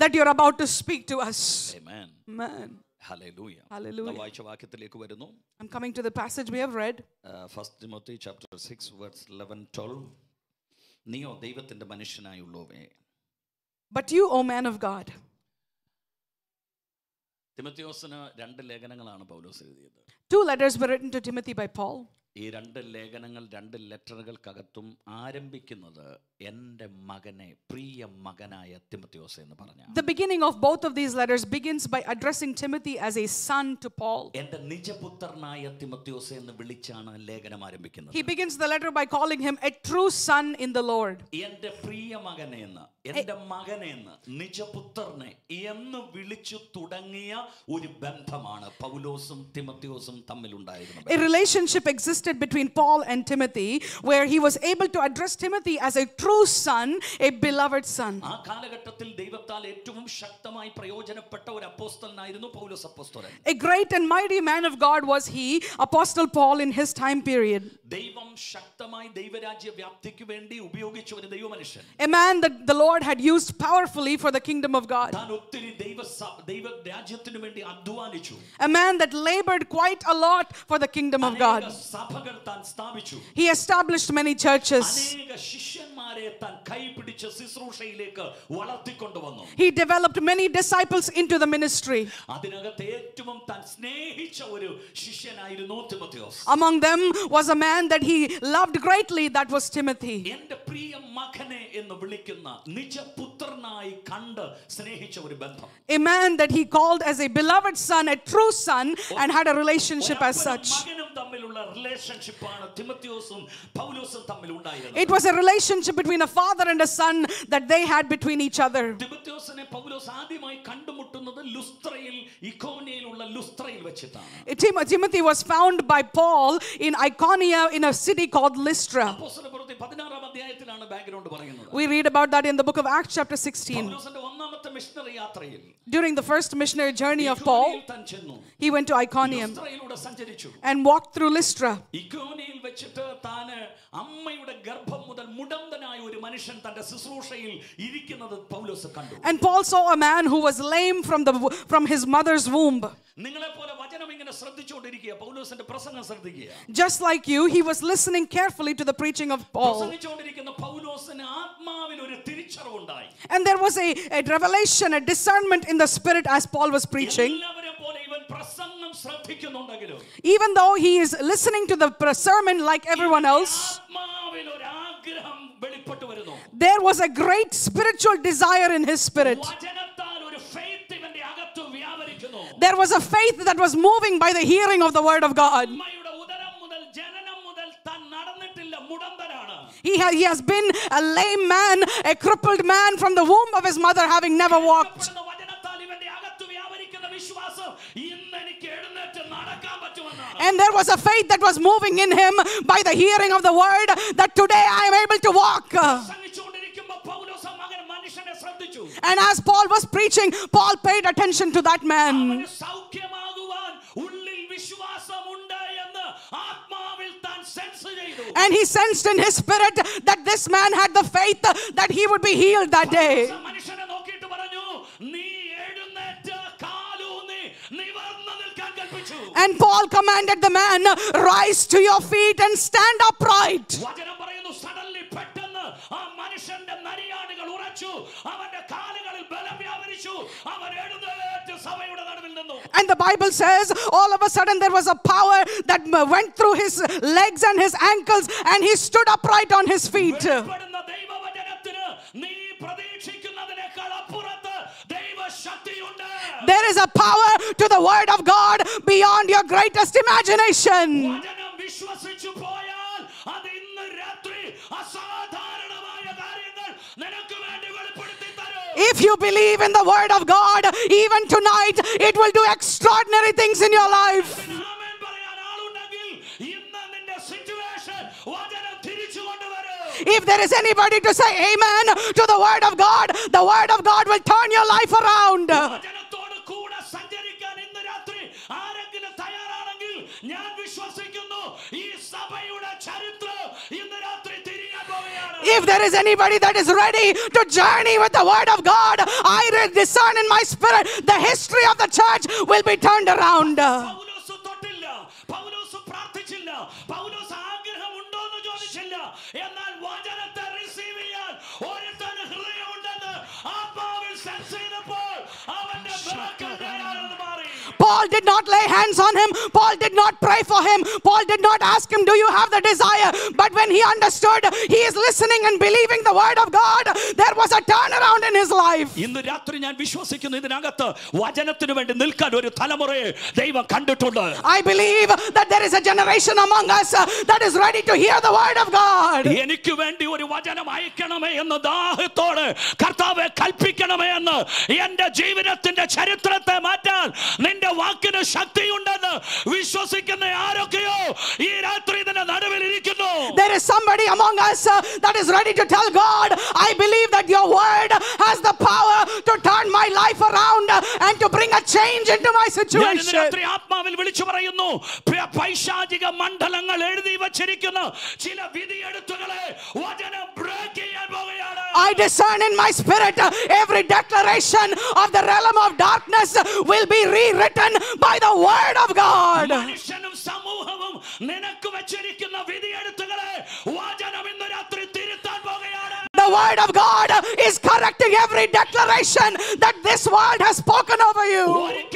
that you're about to speak to us. Amen. Amen. Hallelujah. Hallelujah. വരുന്നു. I'm coming to the passage we have read. Uh, 1 Timothy chapter 6 verse 11 12 But you, O man of God. Timothy, Two letters were written to Timothy by Paul. ഈ രണ്ട് ലേഖനങ്ങൾ രണ്ട് ലെറ്ററുകൾക്കകത്തും ആരംഭിക്കുന്നത് എൻ്റെ മകനെ പ്രിയ മകനായ തിമത്തിയോസ് എന്ന് പറഞ്ഞു The beginning of both of these letters begins by addressing Timothy as a son to Paul. എൻ്റെ നിജപുത്രനായ തിമത്തിയോസ് എന്ന് വിളിച്ചാണ് ലേഖനം ആരംഭിക്കുന്നത്. He begins the letter by calling him a true son in the Lord. എൻ്റെ പ്രിയ മകനെ എന്ന് എൻ്റെ മകനെ എന്ന് നിജപുത്രനെ എന്ന് വിളിച്ചു തുടങ്ങിയ ഒരു ബന്ധമാണ് പൗലോസും തിമത്തിയോസും തമ്മിലുണ്ടായിരുന്നത്. A relationship exists existed between Paul and Timothy, where he was able to address Timothy as a true son, a beloved son. A great and mighty man of God was he, Apostle Paul in his time period. A man that the Lord had used powerfully for the kingdom of God. A man that labored quite a lot for the kingdom of God. He established many churches. He developed many disciples into the ministry. Among them was a man that he loved greatly, that was Timothy a man that he called as a beloved son a true son and had a relationship as such it was a relationship between a father and a son that they had between each other പൗലോസിനെ പൗലോസ് ആദ്യമായി കണ്ടുമുട്ടുന്നത് ലുസ്ത്രയിൽ ലുസ്ത്രയിൽ വെച്ചിട്ടാണ് Timothy was found by Paul in Iconia in a city called Lystra. We read about that in the book of Acts chapter 16. During the first missionary journey of Paul, he went to Iconium and walked through Lystra. And Paul saw a man who was lame from, the, from his mother's womb. Just like you, he was listening carefully to the preaching of Paul. And there was a, a revelation, a discernment in the spirit as Paul was preaching. Even though he is listening to the sermon like everyone else, there was a great spiritual desire in his spirit there was a faith that was moving by the hearing of the word of god He, ha- he has been a lame man, a crippled man from the womb of his mother, having never walked. And there was a faith that was moving in him by the hearing of the word that today I am able to walk. And as Paul was preaching, Paul paid attention to that man. And he sensed in his spirit that this man had the faith that he would be healed that day. And Paul commanded the man, Rise to your feet and stand upright. And the Bible says, all of a sudden there was a power that went through his legs and his ankles, and he stood upright on his feet. There is a power to the word of God beyond your greatest imagination. If you believe in the word of God, even tonight, it will do extraordinary things in your life. If there is anybody to say amen to the word of God, the word of God will turn your life around. If there is anybody that is ready to journey with the word of God, I discern in my spirit the history of the church will be turned around. Shh. Paul did not lay hands on him. Paul did not pray for him. Paul did not ask him, Do you have the desire? But when he understood he is listening and believing the word of God, there was a turnaround in his life. I believe that there is a generation among us that is ready to hear the word of God to I that കൽപ്പിക്കണമേ എന്ന് എൻ്റെ ജീവിതത്തിൻ്റെ ചരിത്രത്തെ മാറ്റാൻ നിന്റെ വാക്കിന് and വിശ്വസിക്കുന്ന ആരൊക്കെയോ ഈ രാത്രി ഇതിന്റെ നടുവിൽ ഇരിക്കുന്നു There is somebody among us uh, that is ready to tell God, I believe that your word has the power to turn my life around uh, and to bring a change into my situation. I discern in my spirit uh, every declaration of the realm of darkness will be rewritten by the word of God. The word of God is correcting every declaration that this world has spoken over you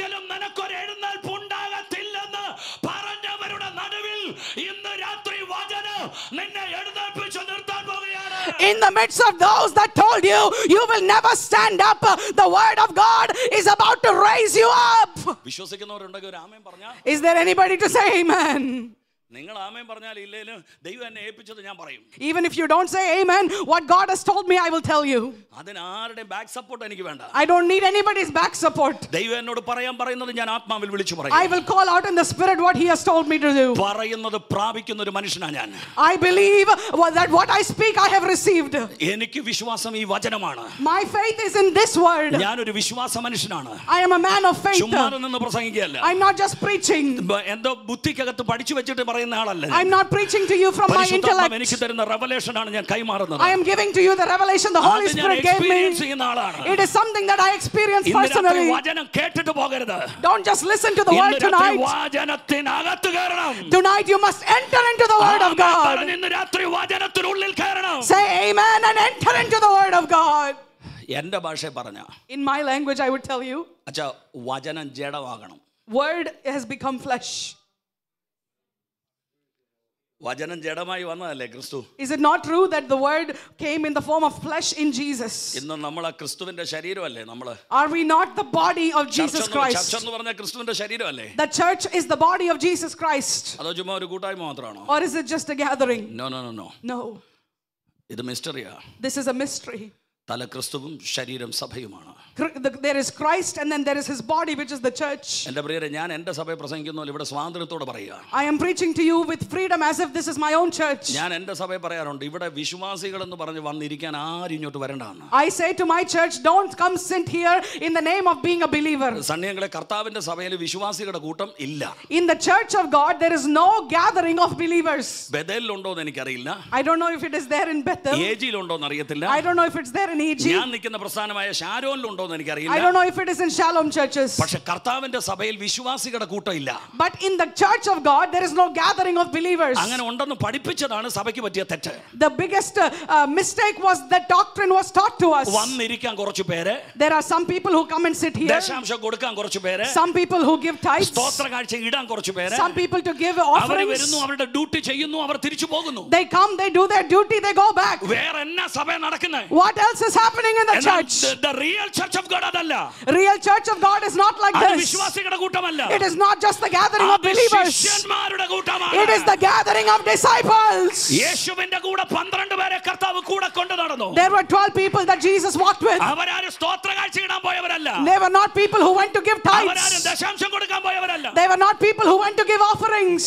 in the midst of those that told you you will never stand up, uh, the word of God is about to raise you up. Is there anybody to say amen? Even if you don't say amen, what God has told me, I will tell you. I don't need anybody's back support. I will call out in the spirit what he has told me to do. I believe that what I speak, I have received. My faith is in this word. I am a man of faith. I'm not just preaching. ആളല്ല I'm not preaching to you from my intellect. I am giving to you the revelation the Holy Spirit gave me. It is something that I experienced personally. പോകരുത്. Don't just listen to the word tonight. Tonight you must enter into the word of God. Say amen and enter into the word of God. In my language, I would tell you. Word has become flesh. വചനം ജഡമായി വന്നതല്ലേ ക്രിസ്തു is it not true that the word came in the form of flesh in jesus ഇന്ന് നമ്മൾ ആ ക്രിസ്തുവിന്റെ ശരീരമല്ലേ നമ്മൾ are we not the body of jesus christ ചർച്ച എന്ന് പറഞ്ഞാൽ ക്രിസ്തുവിന്റെ ശരീരമല്ലേ the church is the body of jesus christ അതോ ചുമ്മാ ഒരു കൂട്ടായ്മ മാത്രമാണോ or is it just a gathering no no no no no ഇത് മിസ്റ്ററിയാ this is a mystery തല ക്രിസ്തുവും ശരീരം സഭയുമാണ് there is Christ and then there is his body which is the church I am preaching to you with freedom as if this is my own church I say to my church don't come sit here in the name of being a believer In the church of God there is no gathering of believers I don't know if it is there in Bethel I don't know if it's there in Egypt I don't know if it is in shalom churches. But in the church of God, there is no gathering of believers. The biggest uh, uh, mistake was that doctrine was taught to us. There are some people who come and sit here. Some people who give tithes. Some people to give offerings. They come, they do their duty, they go back. What else is happening in the church? The, the real church church of God അതല്ല real church of God is not like this it is not just the gathering of believers it is the gathering of disciples there were 12 people that Jesus walked with they were not people who went to give tithes they were not people who went to give offerings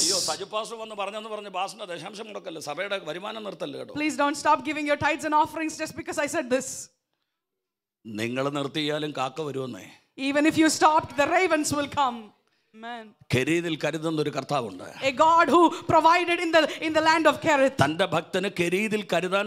please don't stop giving your tithes and offerings just because i said this നിങ്ങൾ നിർത്തിയാലും കാക്ക വരുമെന്നേ even if you stop the ravens will come കെരീതിൽ കരുതുന്ന ഒരു കർത്താവുണ്ട് a God who provided in the in the land of Kerith തന്റെ ഭക്തനെ കെരീതിൽ കരുതാൻ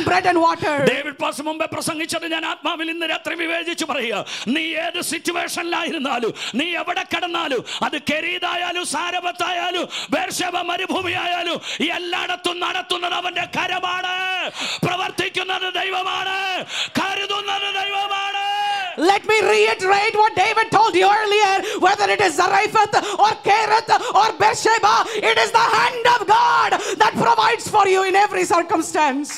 on bread and water. David, David പാസ് മുമ്പേ പ്രസംഗിച്ചത് ഞാൻ ആത്മാവിൽ ഇന്ന് രാത്രി വിവേചിച്ച് പറയുക നീ ഏത് സിറ്റുവേഷനിലായിരുന്നാലും നീ എവിടെ കിടന്നാലും അത് കെരീതായാലും സാരപത്തായാലും ബേർഷേവ മരുഭൂമിയായാലും എല്ലായിടത്തും നടത്തുന്നത് അവന്റെ കരമാണ് പ്രവർത്തിക്കുന്നത് ദൈവമാണ് കരുതുന്നത് ദൈവമാണ് Let me reiterate what David told you earlier. Whether it is Zarephath or Kereth or Beersheba, it is the hand of God that provides for you in every circumstance.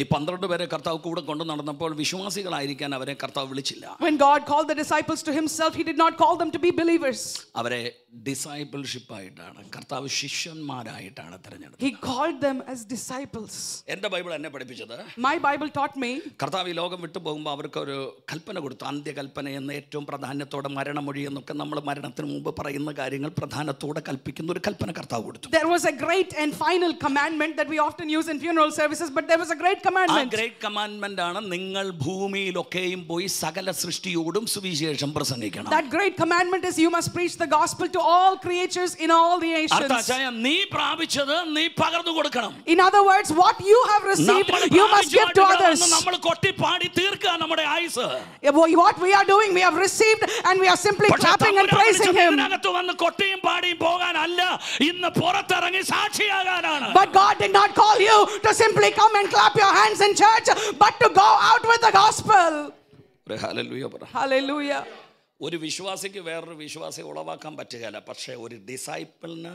ഈ പന്ത്രണ്ട് പേരെ കർത്താവ് കൂടെ കൊണ്ട് നടന്നപ്പോൾ വിശ്വാസികളായിരിക്കാൻ അവരെ കർത്താവ് വിളിച്ചില്ല when god called the disciples to himself he did not call them to be believers അവരെ ഡിസൈപ്പിൾഷിപ്പ് ആയിട്ടാണ് കർത്താവ് ശിഷ്യന്മാരായിട്ടാണ് തിരഞ്ഞെടുത്തത് he called them as disciples എൻ്റെ ബൈബിൾ എന്നെ പഠിപ്പിച്ചത് my bible taught me കർത്താവ് ഈ ലോകം വിട്ടു പോകുമ്പോൾ അവർക്ക് ഒരു കൽപ്പന കൊടുത്തു അന്ത്യകൽപ്പന എന്ന ഏറ്റവും പ്രാധാന്യത്തോടെ മരണമൊഴി എന്നൊക്കെ നമ്മൾ മരണത്തിന് മുമ്പ് പറയുന്ന കാര്യങ്ങൾ പ്രധാനത്തോടെ കൽപ്പിക്കുന്ന ഒരു കൽപ്പന കർത്താവ് കൊടുത്തു there was a great and final commandment that we often use in funeral services but there was a great great commandment. That great commandment is you must preach the gospel to all creatures in all the nations. In other words what you have received you must give to others. What we are doing we have received and we are simply clapping and praising him. But God did not call you to simply come and clap your your hands in church, but to go out with the gospel. Hallelujah. brother. hallelujah ഒരു വിശ്വാസിക്ക് വേറൊരു വിശ്വാസിയെ ഉളവാക്കാൻ പറ്റുകയല്ല പക്ഷേ ഒരു ഡിസൈപ്പിളിന്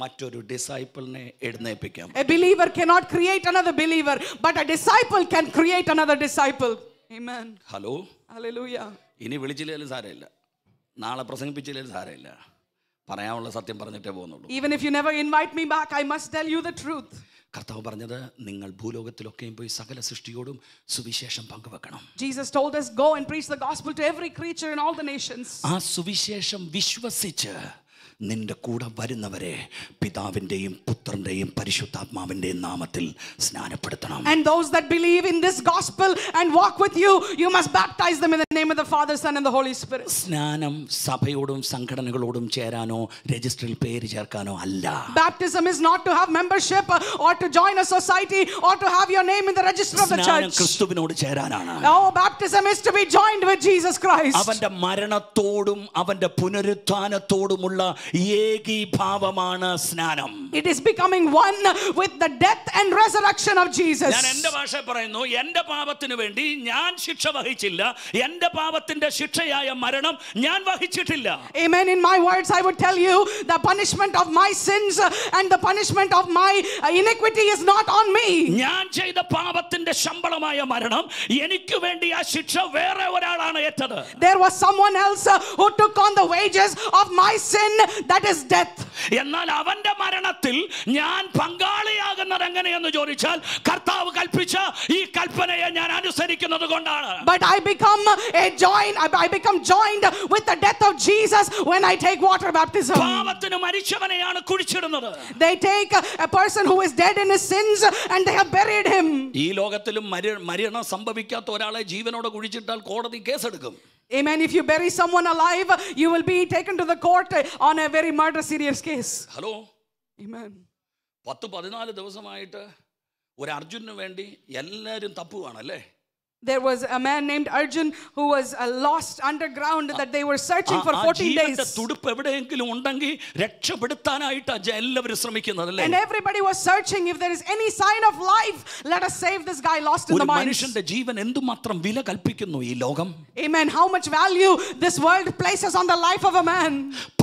മറ്റൊരു ഡിസൈപ്പിളിനെ എഴുന്നേൽപ്പിക്കാം a believer can not create another believer but a disciple can create another disciple amen hello hallelujah ഇനി വിളിച്ചില്ലേലും സാരമില്ല നാളെ പ്രസംഗിപ്പിച്ചില്ലേലും സാരമില്ല പറയാനുള്ള സത്യം പറഞ്ഞിട്ടേ പോകുന്നുള്ളൂ even if you never invite me back I must tell you the truth കർത്താവ് പറഞ്ഞത് നിങ്ങൾ ഭൂലോകത്തിലൊക്കെയും പോയി സകല സൃഷ്ടിയോടും സുവിശേഷം പങ്കുവെക്കണം Jesus told us go and preach the gospel to every creature in all the nations ആ സുവിശേഷം വിശ്വസിച്ച് നിന്റെ കൂടെ വരുന്നവരെ പിതാവിന്റെയും പുത്രന്റെയും പരിശുദ്ധാത്മാവിന്റെയും നാമത്തിൽ സ്നാനപ്പെടുത്തണം and those that believe in this gospel and walk with you you must baptize them in the name of the father son and the holy spirit സ്നാനം സഭയോടും സംഘടനകളോടും ചേരാനോ രജിസ്റ്ററിൽ പേര് ചേർക്കാനോ അല്ല baptism is not to have membership or to join a society or to have your name in the register of the church ക്രിസ്തുവിനോട് ചേരാനാണ് oh baptism is to be joined with jesus christ അവന്റെ മരണത്തോടും അവന്റെ പുനരുത്ഥാനത്തോടുമുള്ള ഏകീഭാവമാണ് സ്നാനം it is becoming one with the death and resurrection of Jesus ഞാൻ എൻ്റെ ഭാഷ പറയുന്നു എൻ്റെ പാപത്തിന് വേണ്ടി ഞാൻ ശിക്ഷ വഹിച്ചില്ല എൻ്റെ പാപത്തിന്റെ ശിക്ഷയായ മരണം ഞാൻ വഹിച്ചിട്ടില്ല amen in my words i would tell you the punishment of my sins and the punishment of my iniquity is not on me ഞാൻ ചെയ്ത പാപത്തിന്റെ ശമ്പളമായ മരണം എനിക്ക് വേണ്ടി ആ ശിക്ഷ വേറെ ഒരാളാണ് ഏറ്റത് there was someone else who took on the wages of my sin that is death ennal avante maranathil naan pangali aganad engane ennu chorichal kartavu kalpicha ee kalpanaye naan anusarikkunnathu kondana but i become a join i become joined with the death of jesus when i take water baptism paavathinu marichavaneyanu kulichidunnathu they take a person who is dead in his sins and they have buried him ee logathilum marana sambhavikkatha oraale jeevanoda kulichittal kodathi case edukkum Amen. If you bury someone alive, you will be taken to the court on a very murder serious case. Hello. Amen. പത്ത് പതിനാല് ദിവസമായിട്ട് ഒരു അർജുനു വേണ്ടി എല്ലാവരും തപ്പുവാണല്ലേ there was a man named Arjun who was uh, lost underground that they were searching for 14 days. And everybody was searching if there is any sign of life let us save this guy lost in the mines. മനുഷ്യന്റെ ജീവൻ എന്തുമാത്രം വില കൽപ്പിക്കുന്നു ഈ ലോകം. Amen how much value this world places on the life of a man.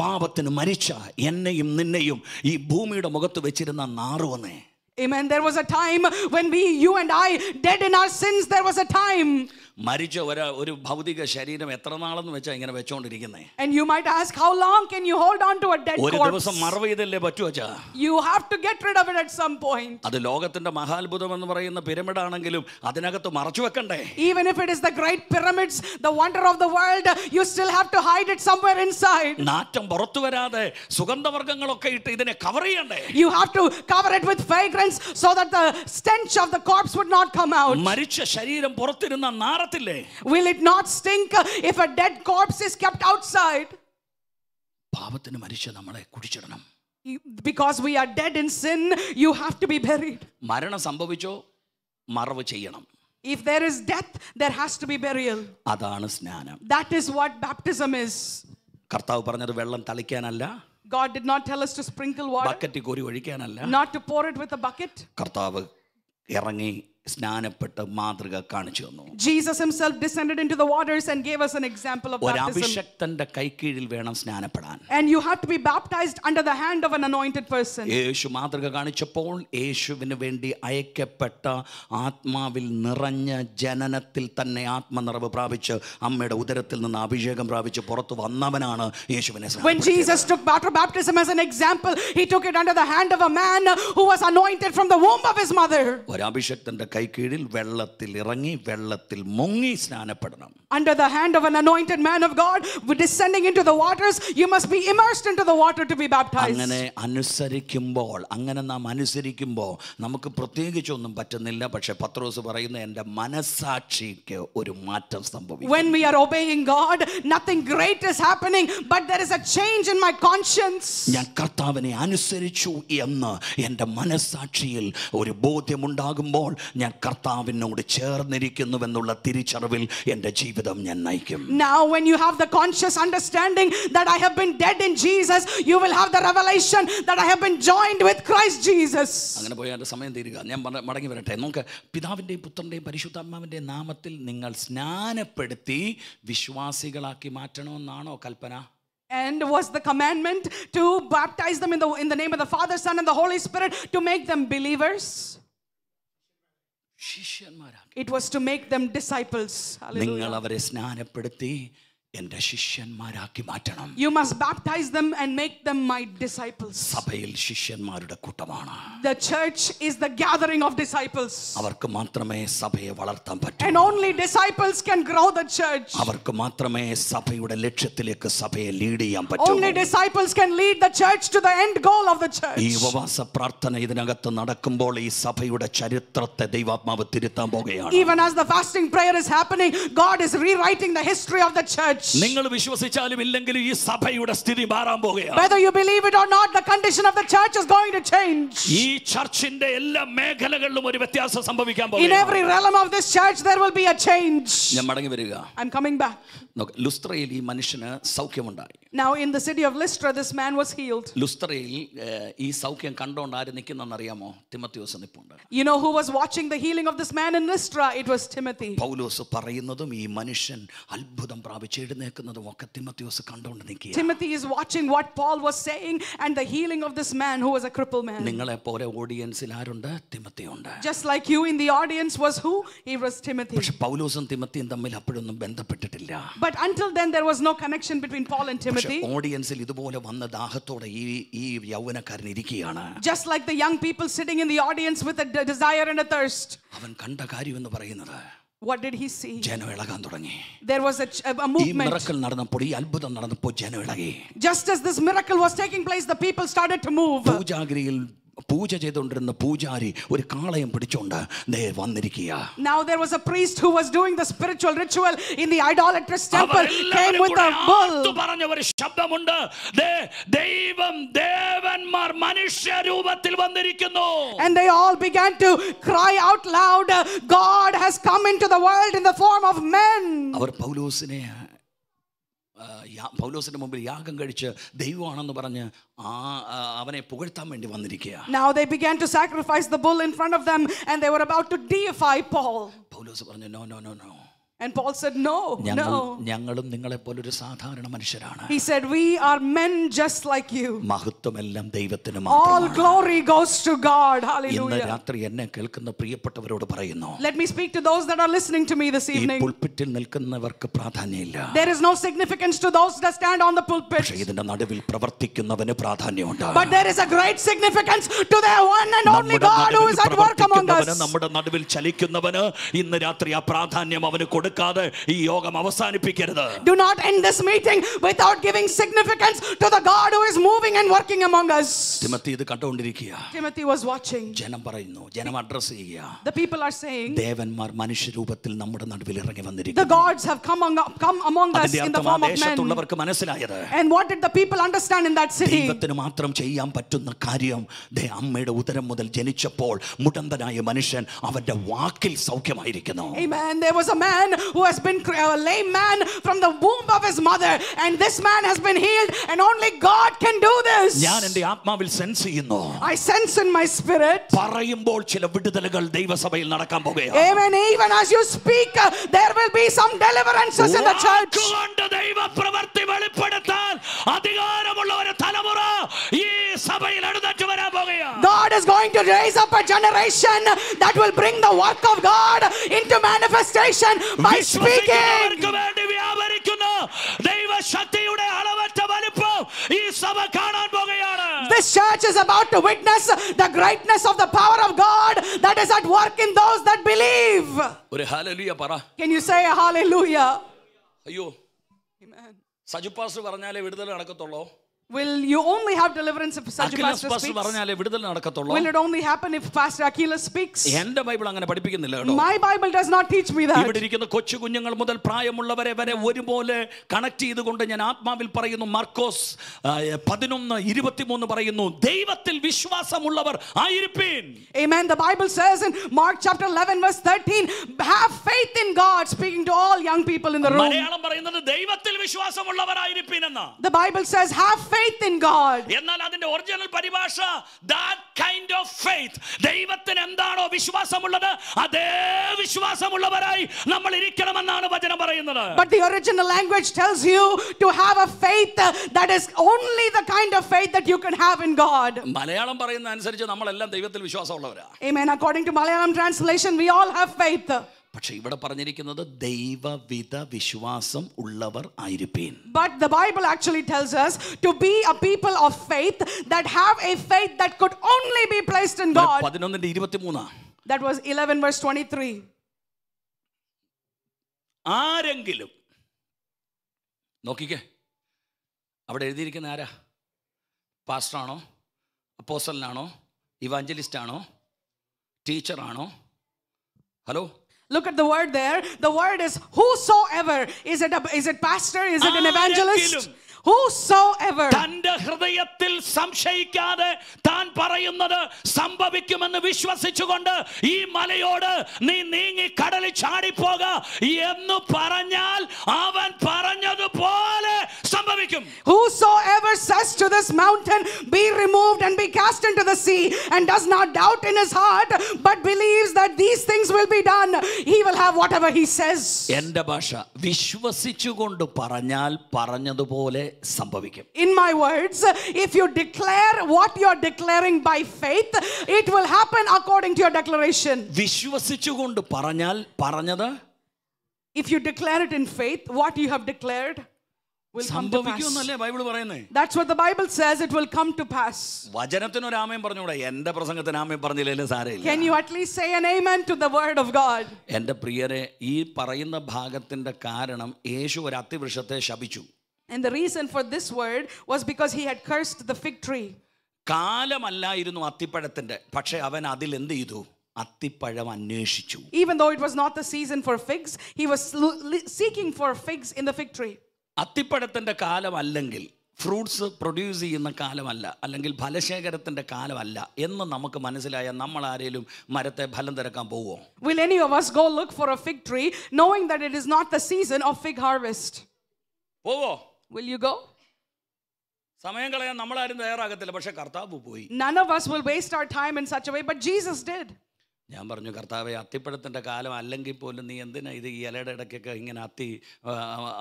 പാപത്തിന് മരിച്ച എന്നെയും നിന്നെയും ഈ ഭൂമിയുടെ മുഖത്ത് വെച്ചിരുന്ന നാറുവന്നേ Amen. There was a time when we, you and I, dead in our sins, there was a time മരിച്ച ഒരു ഒരു ഭൗതിക ശരീരം എത്ര നാളെന്ന് വെച്ചാൽ ഇങ്ങനെ and you might ask how long can you hold on to a dead corpse ഒരു ദിവസം മറവ് ചെയ്തല്ലേ പറ്റൂ അച്ഛാ you have to get rid of it at some point അത് ലോകത്തിന്റെ മഹാത്ഭുതം എന്ന് പറയുന്ന പിരമിഡ് ആണെങ്കിലും അതിനകത്ത് മറച്ചു വെക്കണ്ടേ even if it is the great pyramids the wonder of the world you still have to hide it somewhere inside നാറ്റം പുറത്തു വരാതെ സുഗന്ധവർഗ്ഗങ്ങളൊക്കെ ഇട്ട് ഇതിനെ കവർ ചെയ്യണ്ടേ you have to cover it with fragrance so that the stench of the corpse would not come out മരിച്ച ശരീരം പുറത്തിരുന്ന നാറ will it not stink uh, if a dead corpse is kept outside പാപത്തിന് മരിച്ച നമ്മളെ കുടിച്ചിടണം because we are dead in sin you have to be buried മരണം സംഭവിച്ചോ മറവ് ചെയ്യണം If there is death, there has to be burial. അതാണ് സ്നാനം. That is what baptism is. കർത്താവ് പറഞ്ഞത് വെള്ളം തളിക്കാനല്ല God did not tell us to sprinkle water. Not to pour it with a bucket. കർത്താവ് ഇറങ്ങി Jesus himself descended into the waters and gave us an example of baptism. And you have to be baptized under the hand of an anointed person. When Jesus took water baptism as an example, he took it under the hand of a man who was anointed from the womb of his mother. Under the hand of an anointed man of God, descending into the waters, you must be be immersed into the water to be baptized. Angane anusari kimbol. Angane na manusari kimbo. Namukku pratyengi chondam patta nillya patsha patrosu parayinna enda manasachi ke oru matam sambhavi. When we are obeying God, nothing great is happening, but there is a change in my conscience. Yan kartavane anusari chu yamna enda manasachiil oru bodhe mundagum bol. Yan chair neri kinnu vendulla tiri charvil enda jeevadam naikum. Now when you have the conscious understanding that I have been dead in Jesus, you will have the revelation that I have been joined with Christ Jesus. അങ്ങനെ പോയാൽ സമയം തീരുക ഞാൻ മടങ്ങി വരട്ടെ നമുക്ക് പിതാവിൻ്റെയും പുത്രൻ്റെയും പരിശുദ്ധാത്മാവിൻ്റെയും നാമത്തിൽ നിങ്ങൾ സ്നാനപ്പെടുത്തി വിശ്വാസികളാക്കി മാറ്റണമെന്നാണോ കൽപ്പന and was the commandment to baptize them in the, in the name of the Father, Son, and the Holy Spirit to make them believers. It was to make them disciples. Hallelujah. എന്റെ ശിഷ്യന്മാരാക്കി മാറ്റണം you must baptise them and make them my disciples സഭയിൽ ശിഷ്യന്മാരുടെ കൂട്ടമാണ് the church is the gathering of disciples അവർക്ക് മാത്രമേ സഭയെ വളർത്താൻ പറ്റൂ and only disciples can grow the church അവർക്ക് മാത്രമേ സഭയുടെ ലക്ഷ്യത്തിലേക്ക് സഭയെ ലീഡ് ചെയ്യാൻ പറ്റൂ only disciples can lead the church to the end goal of the church ഈ ഉപവാസ പ്രാർത്ഥന ഇതിനകത്ത് നടക്കുമ്പോൾ ഈ സഭയുടെ ചരിത്രത്തെ ദൈവാത്മാവ് തിരുത്താൻ even as the fasting prayer is happening god is rewriting the history of the church whether you believe it or not the condition of the church is going to change in every realm of this church there will be a change i'm coming back now in the city of Lystra, this man was healed you know who was watching the healing of this man in Lystra? it was timothy Timothy is watching what Paul was saying and the healing of this man who was a crippled man. Just like you in the audience was who? He was Timothy. But until then there was no connection between Paul and Timothy. Just like the young people sitting in the audience with a desire and a thirst. What did he see? There was a movement. Just as this miracle was taking place, the people started to move. പൂജ ചെയ്തുകൊണ്ടിരുന്ന പൂജാരി ഒരു കാളയം പിടിച്ചുകൊണ്ട് ദേ വന്നിരിക്കുക now there was a priest who was doing the spiritual ritual in the idolatrous temple came with a bull പറഞ്ഞ ഒരു ശബ്ദമുണ്ട് ദേ ദൈവം ദേവന്മാർ മനുഷ്യ രൂപത്തിൽ വന്നിരിക്കുന്നു and they all began to cry out loud god has come into the world in the form of men അവർ പൗലോസിനെ now they began to sacrifice the bull in front of them and they were about to deify paul no no no no and Paul said, No, ഞങ്ങൾ no. He said, We are men just like you. All glory goes to God. Hallelujah. Let me speak to those that are listening to me this evening. There is no significance to those that stand on the pulpit. But there is a great significance to the one and only God who at work among us. Do not end this meeting without giving significance to the God who is moving and working among us. തിമത്തി ഇത് കണ്ടുകൊണ്ടിരിക്കുക. Timothy was watching. The people are saying The gods have come among, come among us in the form of men. And what did the people understand in that city? ദൈവത്തിന് മാത്രം ചെയ്യാൻ പറ്റുന്ന കാര്യം ദേ അമ്മയുടെ ഉദരം മുതൽ ജനിച്ചപ്പോൾ മുടന്തനായ മനുഷ്യൻ അവന്റെ വാക്കിൽ സൗഖ്യമായിരിക്കുന്നു. Amen. There was a man who has been a lame man from the womb of his mother. And this man has been healed. And only God can do this. I sense in my spirit. Amen. Even as you speak, uh, there will be some deliverances in the church. God is going to raise up a generation that will bring the work of God into manifestation. I speaking? This church is about to witness the greatness of the power of God that is at work in those that believe. Can you say a hallelujah? അയ്യോ Saju pass പറഞ്ഞാലേ വിടുതൽ നടക്കത്തുള്ളൂ Will you only have deliverance if such a pastor speaks? Will it only happen if Pastor Aquila speaks? My Bible does not teach me that. ഇവിടെ ഇരിക്കുന്ന Amen. The Bible says in Mark chapter 11 verse 13 have faith in God speaking to all young people in the room. The Bible says have faith faith in God. that kind of faith ദൈവത്തിന് എന്താണോ വിശ്വാസമുള്ളത് അതേ That But the original language tells you to have a faith that is only the kind of faith that you can have in God. Amen. According to Malayalam translation we all have faith. പക്ഷെ ഇവിടെ പറഞ്ഞിരിക്കുന്നത് ദൈവവിധ വിശ്വാസം ഉള്ളവർ ആയിരിപ്പീൻ but the bible actually tells us to be a people of faith that have a faith that could only be placed in god 11ന്റെ 23 that was 11 verse 23 ആരെങ്കിലും നോക്കിക്കേ അവിടെ എഴുതിയിരിക്കുന്ന ആരാ പാസ്റ്ററാണോ അപ്പോസലിനാണോ ഇവാഞ്ചലിസ്റ്റ് ആണോ ടീച്ചറാണോ hello Look at the word there. The word is whosoever. Is it a, is it pastor? Is it an ah, evangelist? whosoever തന്റെ ഹൃദയത്തിൽ സംശയിക്കാതെ താൻ പറയുന്നത് സംഭവിക്കുമെന്ന് വിശ്വസിച്ചുകൊണ്ട് ഈ മലയോട് നീ നീങ്ങി കടലിൽ ചാടിപ്പോക എന്ന് പറഞ്ഞാൽ അവൻ പറഞ്ഞതുപോലെ സംഭവിക്കും whosoever says to this mountain be removed and be cast into the sea and does not doubt in his heart but believes that these things will be done he will have whatever he says എൻ്റെ ഭാഷ വിശ്വസിച്ചുകൊണ്ട് പറഞ്ഞാൽ പറഞ്ഞതുപോലെ സംഭവിക്കും in my words if you declare what you are declaring by faith it will happen according to your declaration വിശ്വസിച്ചുകൊണ്ട് പറഞ്ഞാൽ പറഞ്ഞത് if you declare it in faith what you have declared സംഭവിക്കുമെന്നല്ലേ ബൈബിൾ പറയുന്നത് that's what the Bible says it will come to pass വചനത്തിന് ഒരു amen പറഞ്ഞൂടെ എൻ്റെ പ്രസംഗത്തിന് ആമേൻ പറഞ്ഞില്ലെങ്കിലും സാരമില്ല can you at least say an amen to the word of God എൻ്റെ പ്രിയരെ ഈ പറയുന്ന ഭാഗത്തിന്റെ കാരണം യേശു ഒരു അത്തിവൃക്ഷത്തെ ശപിച്ചു and the reason for this word was because he had cursed the fig tree. കാലമല്ലായിരുന്നു അത്തിപ്പഴത്തിന്റെ പക്ഷെ അവൻ അതിൽ എന്ത് ചെയ്തു അത്തിപ്പഴം അന്വേഷിച്ചു Even though it was not the season for figs, he was seeking for figs in the fig tree. അത്തിപ്പഴത്തിന്റെ കാലമല്ലെങ്കിൽ fruits produce ചെയ്യുന്ന കാലമല്ല അല്ലെങ്കിൽ ഫലശേഖരത്തിന്റെ കാലമല്ല എന്ന് നമുക്ക് മനസ്സിലായ നമ്മൾ മരത്തെ ഫലം തിരക്കാൻ പോവോ will any of us go look for a fig tree knowing that it is not the season of fig harvest പോവോ Will you go? None of us will waste our time in such a way, but Jesus did. ഞാൻ പറഞ്ഞു കർത്താവെ അത്തിപ്പഴത്തിൻ്റെ കാലം അല്ലെങ്കിൽ പോലും നീ എന്തിനാ ഇത് ഈ ഇലയുടെ ഇടയ്ക്കൊക്കെ ഇങ്ങനെ അത്തി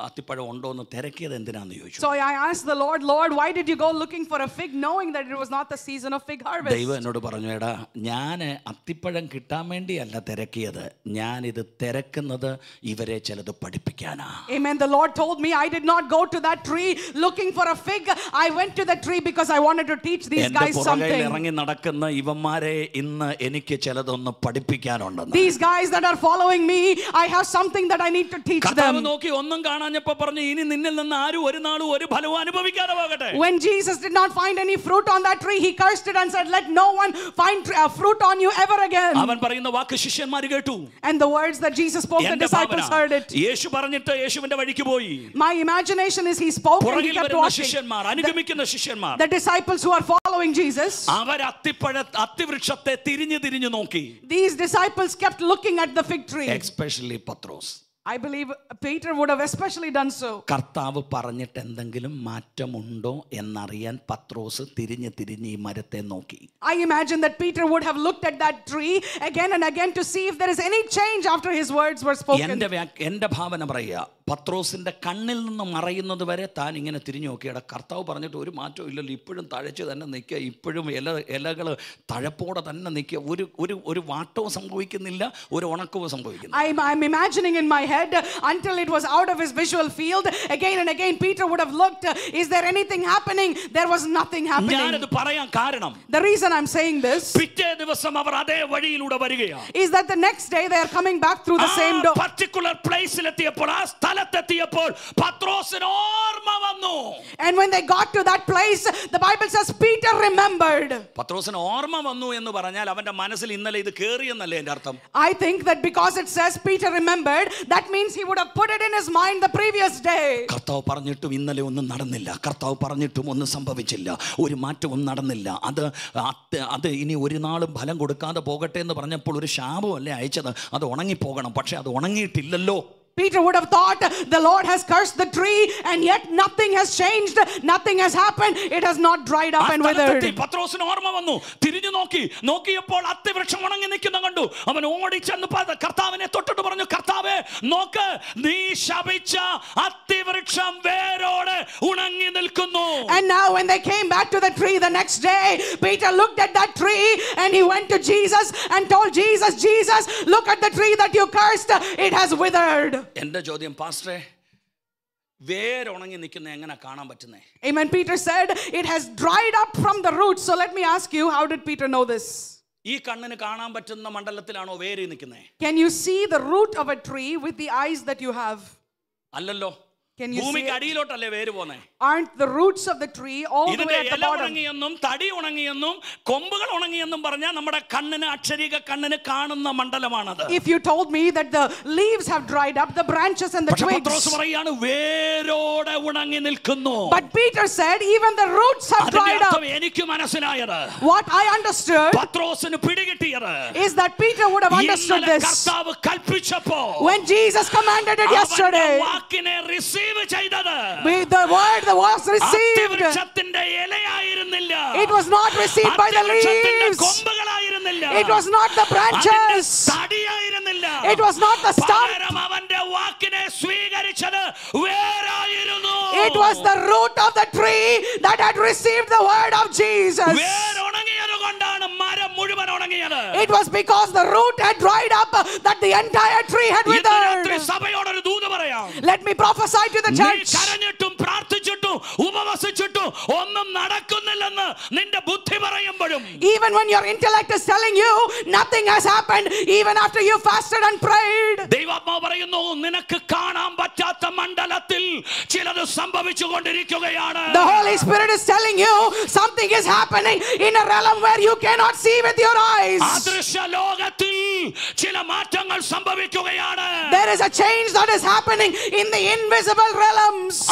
അത്തിപ്പഴം ഉണ്ടോ എന്ന് തിരക്കിയത് എന്തിനാന്ന് ചോദിച്ചു So I asked the Lord, why did you go looking for a fig knowing that it was not the season of fig harvest? ദൈവം എന്നോട് പറഞ്ഞു എടാ ഞാൻ അത്തിപ്പഴം കിട്ടാൻ വേണ്ടിയല്ല തിരക്കിയത് ഞാൻ ഇത് തിരക്കുന്നത് ഇവരെ ചിലത് പഠിപ്പിക്കാനാ Amen. The Lord told me I did not go to that tree looking for a fig. I went to the tree because I wanted to teach these guys something. ഇറങ്ങി നടക്കുന്ന ഇവന്മാരെ ഇന്ന് എനിക്ക് ചിലതൊന്ന് these guys that are following me, I have something that I need to teach them. പറഞ്ഞു ഇനി നിന്നിൽ നിന്ന് ആരും ഒരു നാളും ഒരു ഫലവും അനുഭവിക്കാതെ പോകട്ടെ When Jesus did not find any fruit on that tree, he cursed it and said, Let no one find uh, fruit on you ever again. And the words that Jesus spoke, the disciples heard it. My imagination is he spoke and he kept The disciples who are following following Jesus. These disciples kept looking at the fig tree. Especially Patros. I believe Peter would have especially done so. I imagine that Peter would have looked at that tree again and again to see if there is any change after his words were spoken. പത്രോസിൻ്റെ കണ്ണിൽ നിന്ന് മറയുന്നത് വരെ താൻ ഇങ്ങനെ തിരിഞ്ഞു നോക്കിയട കർത്താവ് പറഞ്ഞിട്ട് ഒരു മാറ്റവും ഇല്ലല്ലോ ഇപ്പോഴും തഴച്ച് തന്നെ നിൽക്കുക ഇപ്പോഴും ഇല ഇലകൾ തഴപ്പോടെ തന്നെ നിൽക്കുക ഒരു ഒരു ഒരു വാട്ടവും സംഭവിക്കുന്നില്ല ഒരു ഉണക്കവും സംഭവിക്കുന്നു I am imagining in my head uh, until it was out of his visual field again and again Peter would have looked uh, is there anything happening there was nothing happening The reason I'm saying this is that the next day they are coming back through the same particular place എത്തിയപ്പോൾ ആ സ്ഥലത്തെത്തിയപ്പോൾ പത്രോസിന് ഓർമ്മ വന്നു and when they got to that place the bible says peter remembered പത്രോസിന് ഓർമ്മ വന്നു എന്ന് പറഞ്ഞാൽ അവന്റെ മനസ്സിൽ ഇന്നലെ ഇത് കേറി എന്നല്ലേ എൻ്റെ അർത്ഥം i think that because it says peter remembered that means he would have put it in his mind the previous day കർത്താവ് പറഞ്ഞിട്ടും ഇന്നലെ ഒന്നും നടന്നില്ല കർത്താവ് പറഞ്ഞിട്ടും ഒന്നും സംഭവിച്ചില്ല ഒരു മാറ്റവും നടന്നില്ല അത് അത് ഇനി ഒരു നാളും ഫലം കൊടുക്കാതെ പോകട്ടെ എന്ന് പറഞ്ഞപ്പോൾ ഒരു ശാപമല്ലേ അയച്ചത് അത് ഉണങ്ങി പോകണം പക്ഷേ അത് ഉണങ്ങിയിട്ടില്ലല്ലോ Peter would have thought the Lord has cursed the tree and yet nothing has changed, nothing has happened. It has not dried up and withered. പത്രോസിന് ഓർമ്മ വന്നു തിരിഞ്ഞു നോക്കി നോക്കിയപ്പോൾ അത്യവൃക്ഷം ഉണങ്ങി നിൽക്കുന്ന കണ്ടു അവൻ ഓടിച്ചെന്ന് കർത്താവിനെ തൊട്ടിട്ട് പറഞ്ഞു കർത്താവേ നോക്ക് നീ ശപിച്ച അത്യവൃക്ഷം വേരോട് ഉണങ്ങി നിൽക്കുന്നു and now when they came back to the tree the next day peter looked at that tree and he went to jesus and told jesus jesus look at the tree that you cursed it has withered എൻ്റെ ചോദ്യം പാസ്റ്ററെ വേരുണങ്ങി നിൽക്കുന്ന എങ്ങനെ കാണാൻ പറ്റുന്നേ Amen Peter said it has dried up from the roots so let me ask you how did Peter know this Can you see the root of a tree with the eyes that you have അല്ലല്ലോ ഭൂമിക്ക് അടിയിലോട്ടല്ലേ വേര് aren't the roots of the tree all the way at the bottom ഉണങ്ങിയെന്നും തടി ഉണങ്ങിയെന്നും കൊമ്പുകൾ ഉണങ്ങിയെന്നും പറഞ്ഞാൽ നമ്മുടെ കണ്ണിന് അക്ഷരീക കണ്ണിന് കാണുന്ന മണ്ഡലമാണത് if you told me that the leaves have dried up the branches and the twigs പറയാണ് വേരോടെ ഉണങ്ങി നിൽക്കുന്നു but peter said even the roots have dried up എനിക്ക് മനസ്സിലായത് what i understood പത്രോസിന് പിടികിട്ടിയത് is that peter would have understood this കർത്താവ് കൽപ്പിച്ചപ്പോൾ when jesus commanded it yesterday വാക്കിനെ റിസീവ് ചെയ്തത് the word the was received. It was not received by the leaves. It was not the branches. It was not the stump. It was the root of the tree that had received the word of Jesus. It was because the root had dried up that the entire tree had withered. Let me prophesy to the church even when your intellect is telling you nothing has happened even after you fasted and prayed the holy spirit is telling you something is happening in a realm where you cannot see with your eyes there is a change that is happening in the invisible realms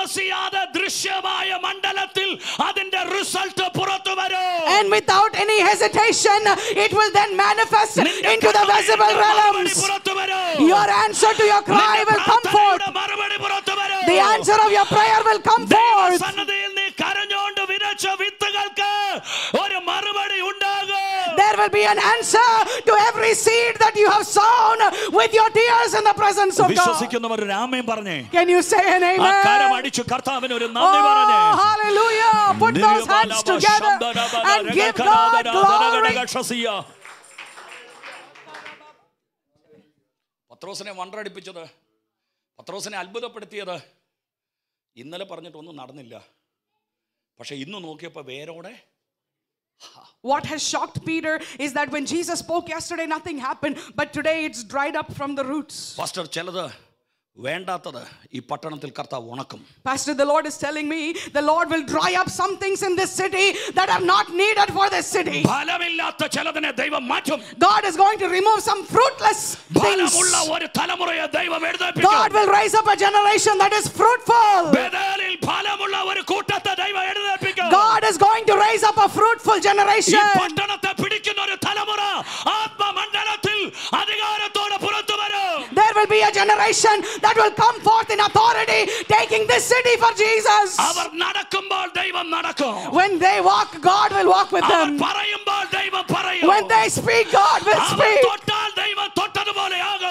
താമസിയാതെ ദൃശ്യമായ മണ്ഡലത്തിൽ അതിന്റെ result പുറത്തു വരും and without any hesitation it will then manifest into the visible realms your answer to your cry will come forth the answer of your prayer will come forth there will be an answer to every seed that you have sown with your tears in the presence of God. Can you say an amen? Oh, hallelujah. Put those hands together and give God glory. പത്രോസിനെ വണ്ടടിപ്പിച്ചത് പത്രോസിനെ അത്ഭുതപ്പെടുത്തിയത് ഇന്നലെ പറഞ്ഞിട്ടൊന്നും നടന്നില്ല പക്ഷേ ഇന്ന് നോക്കിയപ്പോൾ വേരോടെ what has shocked Peter is that when Jesus spoke yesterday, nothing happened, but today it's dried up from the roots. Pastor Chalada. Pastor, the lord is telling me the lord will dry up some things in this city that are not needed for this city god is going to remove some fruitless things god will raise up a generation that is fruitful god is going to raise up a fruitful generation there will be a generation that will come forth in authority, taking this city for Jesus. When they walk, God will walk with them. When they speak, God will speak.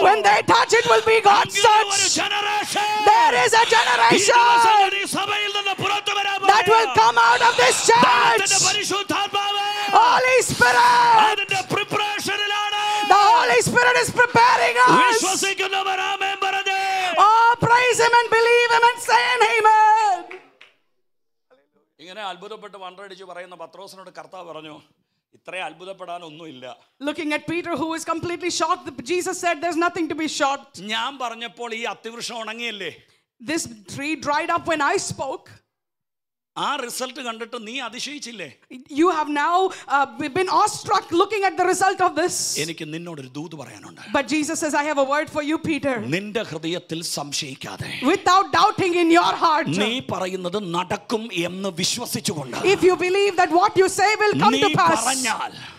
When they touch, it will be God's touch. There is a generation that will come out of this church. Holy Spirit. അതിന്റെ the Holy Spirit is preparing us. Oh, praise Him and believe Him and say Amen. ഇങ്ങനെ അത്ഭുതപ്പെട്ട് വണ്ടടിച്ച് പറയുന്ന പത്രോസിനോട് കർത്താവ് പറഞ്ഞു ഇത്രയും അത്ഭുതപ്പെടാനൊന്നുമില്ല looking at Peter who is completely shocked Jesus said there is nothing to be shocked ഞാൻ പറഞ്ഞപ്പോൾ ഈ അത്തിവൃക്ഷം ഉണങ്ങിയല്ലേ This tree dried up when I spoke result you have now uh, been awestruck looking at the result of this but Jesus says I have a word for you Peter without doubting in your heart if you believe that what you say will come to pass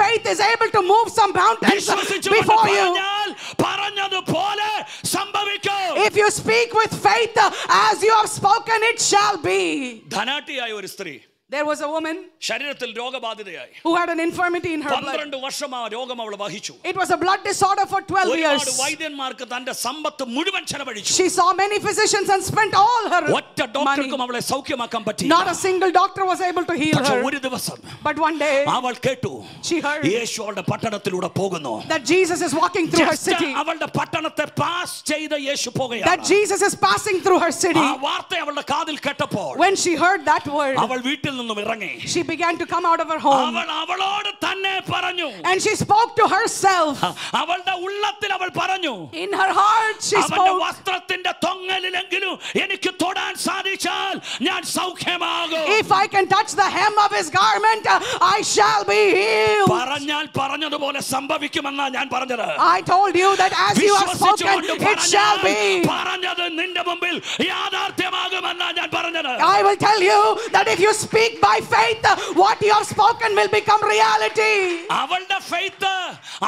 faith is able to move some mountains before you. If you speak with faith uh, as you have spoken, it shall be there was a woman who had an infirmity in her blood it was a blood disorder for 12 years she saw many physicians and spent all her money. not a single doctor was able to heal her but one day she heard that Jesus is walking through her city that Jesus is passing through her city when she heard that word she began to come out of her home and she spoke to herself in her heart she spoke if i can touch the hem of his garment i shall be healed i told you that as you have spoken it shall be i will tell you that if you speak speak by faith, what you have spoken will become reality. അവളുടെ faith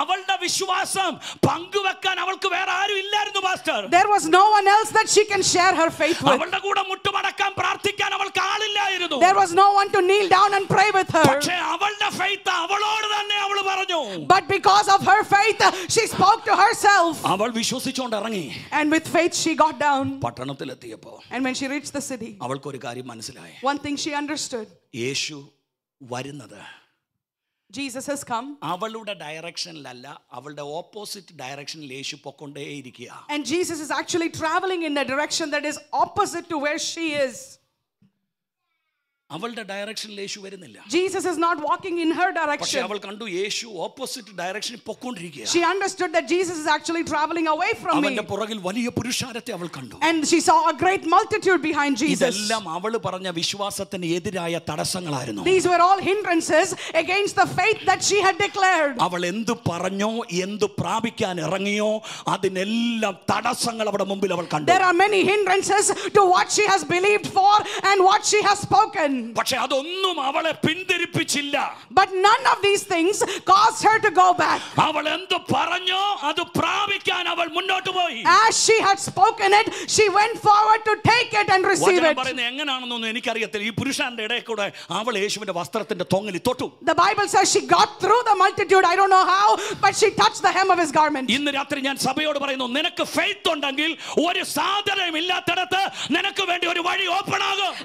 അവളുടെ വിശ്വാസം പങ്കുവെക്കാൻ അവൾക്ക് വേറെ ആരും ഇല്ലായിരുന്നു pastor There was no one else that she can share her faith with. അവളുടെ കൂടെ മുട്ടുമടക്കാൻ പ്രാർത്ഥിക്കാൻ അവൾക്ക് ആളില്ലായിരുന്നു There was no one to kneel down and pray with her. But because of her faith she spoke to herself. അവൾ വിശ്വസിച്ചുകൊണ്ട് ഇറങ്ങി And with faith she got down. പട്ടണത്തിലെത്തിയപ്പോൾ And when she reached the city അവൾക്ക് ഒരു കാര്യം മനസ്സിലായി One thing she understood യേശു വരുന്നത് Jesus has come അവളുടെ ഡയറക്ഷനിലല്ല അവളുടെ ഓപ്പോസിറ്റ് ഡയറക്ഷനിൽ യേശു പൊക്കൊണ്ടേയിരിക്കുക and Jesus is actually travelling in a direction that is opposite to where she is അവളുടെ ഡയറക്ഷനിൽ യേശു വരുന്നില്ല Jesus is not walking in her direction പക്ഷേ അവൾ കണ്ടു യേശു ഓപ്പോസിറ്റ് ഡയറക്ഷനിൽ പൊക്കോണ്ടിരിക്കുക she understood that Jesus is actually travelling away from me അവന്റെ പുറകിൽ വലിയ പുരുഷാരത്തെ അവൾ കണ്ടു and she saw a great multitude behind Jesus ഇതെല്ലാം അവൾ പറഞ്ഞ വിശ്വാസത്തിന് എതിരായ തടസ്സങ്ങളായിരുന്നു These were all hindrances against the faith that she had declared അവൾ എന്തു പറഞ്ഞോ എന്തു പ്രാപിക്കാൻ ഇറങ്ങിയോ അതിനെല്ലാം തടസ്സങ്ങൾ അവരുടെ മുമ്പിൽ അവൾ കണ്ടു There are many hindrances to what she has believed for and what she has spoken but none of these things caused her to go back as she had spoken it she went forward to take it and receive it the bible says she got through the multitude i don't know how but she touched the hem of his garment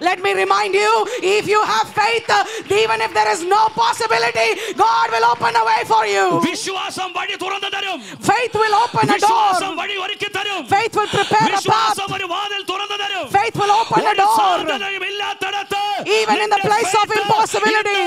let me remind you if you have faith, uh, even if there is no possibility, God will open a way for you. Faith will open a door. Faith will prepare a path. Faith will open a door. Even in the place of impossibility.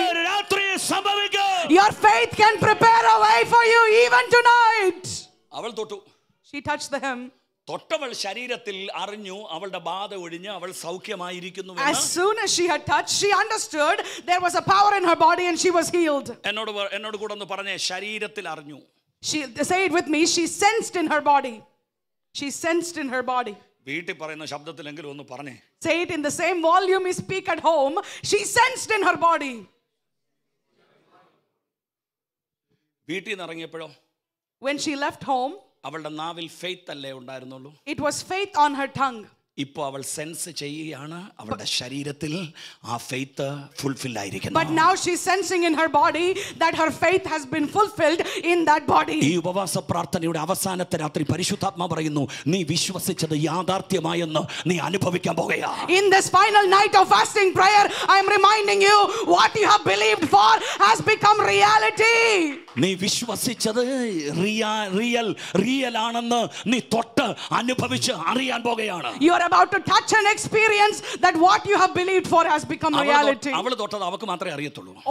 Your faith can prepare a way for you even tonight. She touched the hem. തൊട്ടവൾ ശരീരത്തിൽ അറിഞ്ഞു അവളുടെ ബാധ ഒഴിഞ്ഞ് അവൾ സൗഖ്യമായിരിക്കുന്നു as soon as she had touched she understood there was a power in her body and she was healed എന്നോട് എന്നോട് കൂടെ ഒന്ന് പറഞ്ഞേ ശരീരത്തിൽ അറിഞ്ഞു she say it with me she sensed in her body she sensed in her body വീട്ടിൽ പറയുന്ന ശബ്ദത്തിലെങ്കിലും ഒന്ന് പറഞ്ഞേ say it in the same volume we speak at home she sensed in her body വീട്ടിൽ നിന്ന് ഇറങ്ങിയപ്പോഴോ when she left home അവളുടെ നാവിൽ faith അല്ലേ ഉണ്ടായിരുന്നുള്ളൂ it was faith on her tongue ഇപ്പോൾ അവൾ സെൻസ് ചെയ്യുകയാണ് അവളുടെ ശരീരത്തിൽ ആ ഫെയ്ത്ത് ആയിരിക്കുന്നു but now she's sensing in her body that her faith has been fulfilled in that body ഈ ഉപവാസ പ്രാർത്ഥനയുടെ അവസാനത്തെ രാത്രി പരിശുദ്ധാത്മാവ് പറയുന്നു നീ വിശ്വസിച്ചത് യാഥാർത്ഥ്യമായെന്ന് നീ അനുഭവിക്കാൻ പോകുകയാ in this final night of fasting prayer i am reminding you what you have believed for has become reality നീ വിശ്വസിച്ചത് റിയൽ റിയൽ ആണെന്ന് നീ തൊട്ട് അനുഭവിച്ച് അറിയാൻ പോകുകയാണ് you are about to touch and experience that what you have believed for has become reality.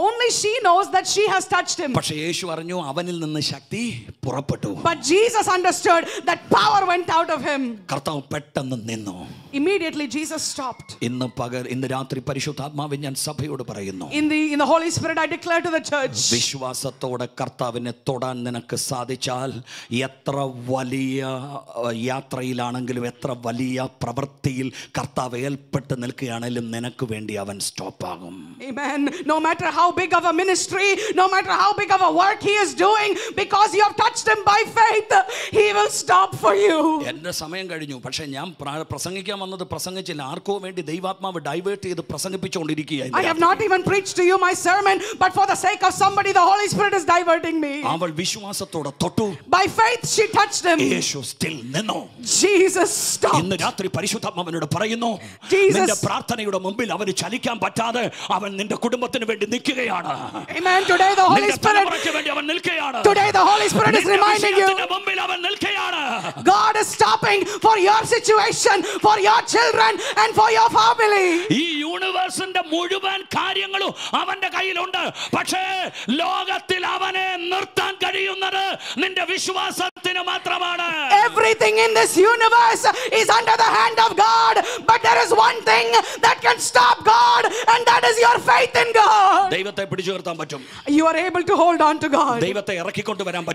Only she knows that she has touched him. But Jesus understood that power went out of him. Immediately Jesus stopped. In the in the Holy Spirit I declare to the church. Amen. No matter how big of a ministry, no matter how big of a work he is doing because you have touched him by faith, he will stop for you. വന്നത് പ്രസംഗിച്ചില്ല ആർക്കോ വേണ്ടി ദൈവാത്മാവ് divert ചെയ്ത് പ്രസംഗിപ്പിച്ചുകൊണ്ടിരിക്കുകയായിരുന്നു I have not even preached to you my sermon but for the sake of somebody the Holy Spirit is diverting me അവൾ വിശ്വാസത്തോടെ തൊട്ടു by faith she touched him Yeshu still നിന്നു Jesus stopped ഇന്ന് രാത്രി പരിശുദ്ധാത്മാവിനോട് പറയുന്നു നിന്റെ പ്രാർത്ഥനയുടെ മുമ്പിൽ അവന് ചലിക്കാൻ പറ്റാതെ അവൻ നിന്റെ കുടുംബത്തിന് വേണ്ടി നിൽക്കുകയാണ് amen today the holy spirit വേണ്ടി അവൻ നിൽക്കുകയാണ് today the holy spirit is reminding you മുമ്പിൽ അവൻ നിൽക്കുകയാണ് god is stopping for your situation for your your children and for your family everything in this universe is under the hand of god but there is one thing that can stop god and that is your faith in god you are able to hold on to god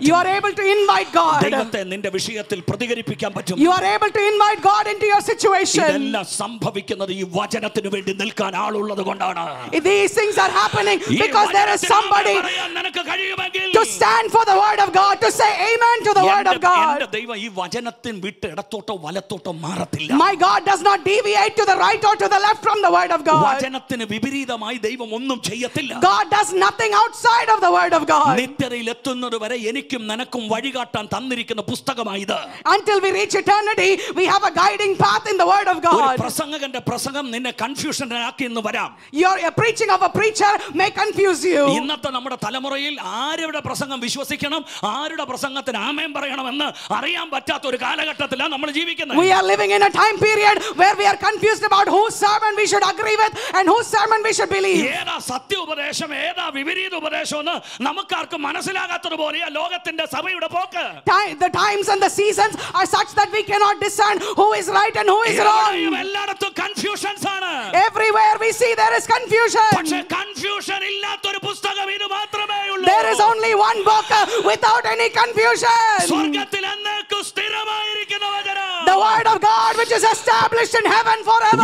you are able to invite god you are able to invite god into your situation these things are happening because there is somebody to stand for the word of God to say amen to the word of God. My God does not deviate to the right or to the left from the word of God. God does nothing outside of the word of God. Until we reach eternity we have a guiding path in the word word of God. Your preaching of a preacher may confuse you. ഇന്നത്തെ നമ്മുടെ തലമുറയിൽ ആരുടെ പ്രസംഗം വിശ്വസിക്കണം ആരുടെ പ്രസംഗത്തിന് ആമേൻ പറയണമെന്ന് അറിയാൻ പറ്റാത്ത ഒരു കാലഘട്ടത്തിലാണ് നമ്മൾ ജീവിക്കുന്നത്. We are living in a time period where we are confused about whose sermon we should agree with and whose sermon we should believe. ഏതാ സത്യ ഉപദേശം ഏതാ വിപരീത ഉപദേശം നമുക്കാർക്കും മനസ്സിലാകാത്തതുപോലെയാ ലോകത്തിന്റെ സഭയുടെ പോക്ക്. The times and the seasons are such that we cannot discern who is right and who is Everywhere we see there is confusion. There is only one book uh, without any confusion. The word of God which is established in heaven forever.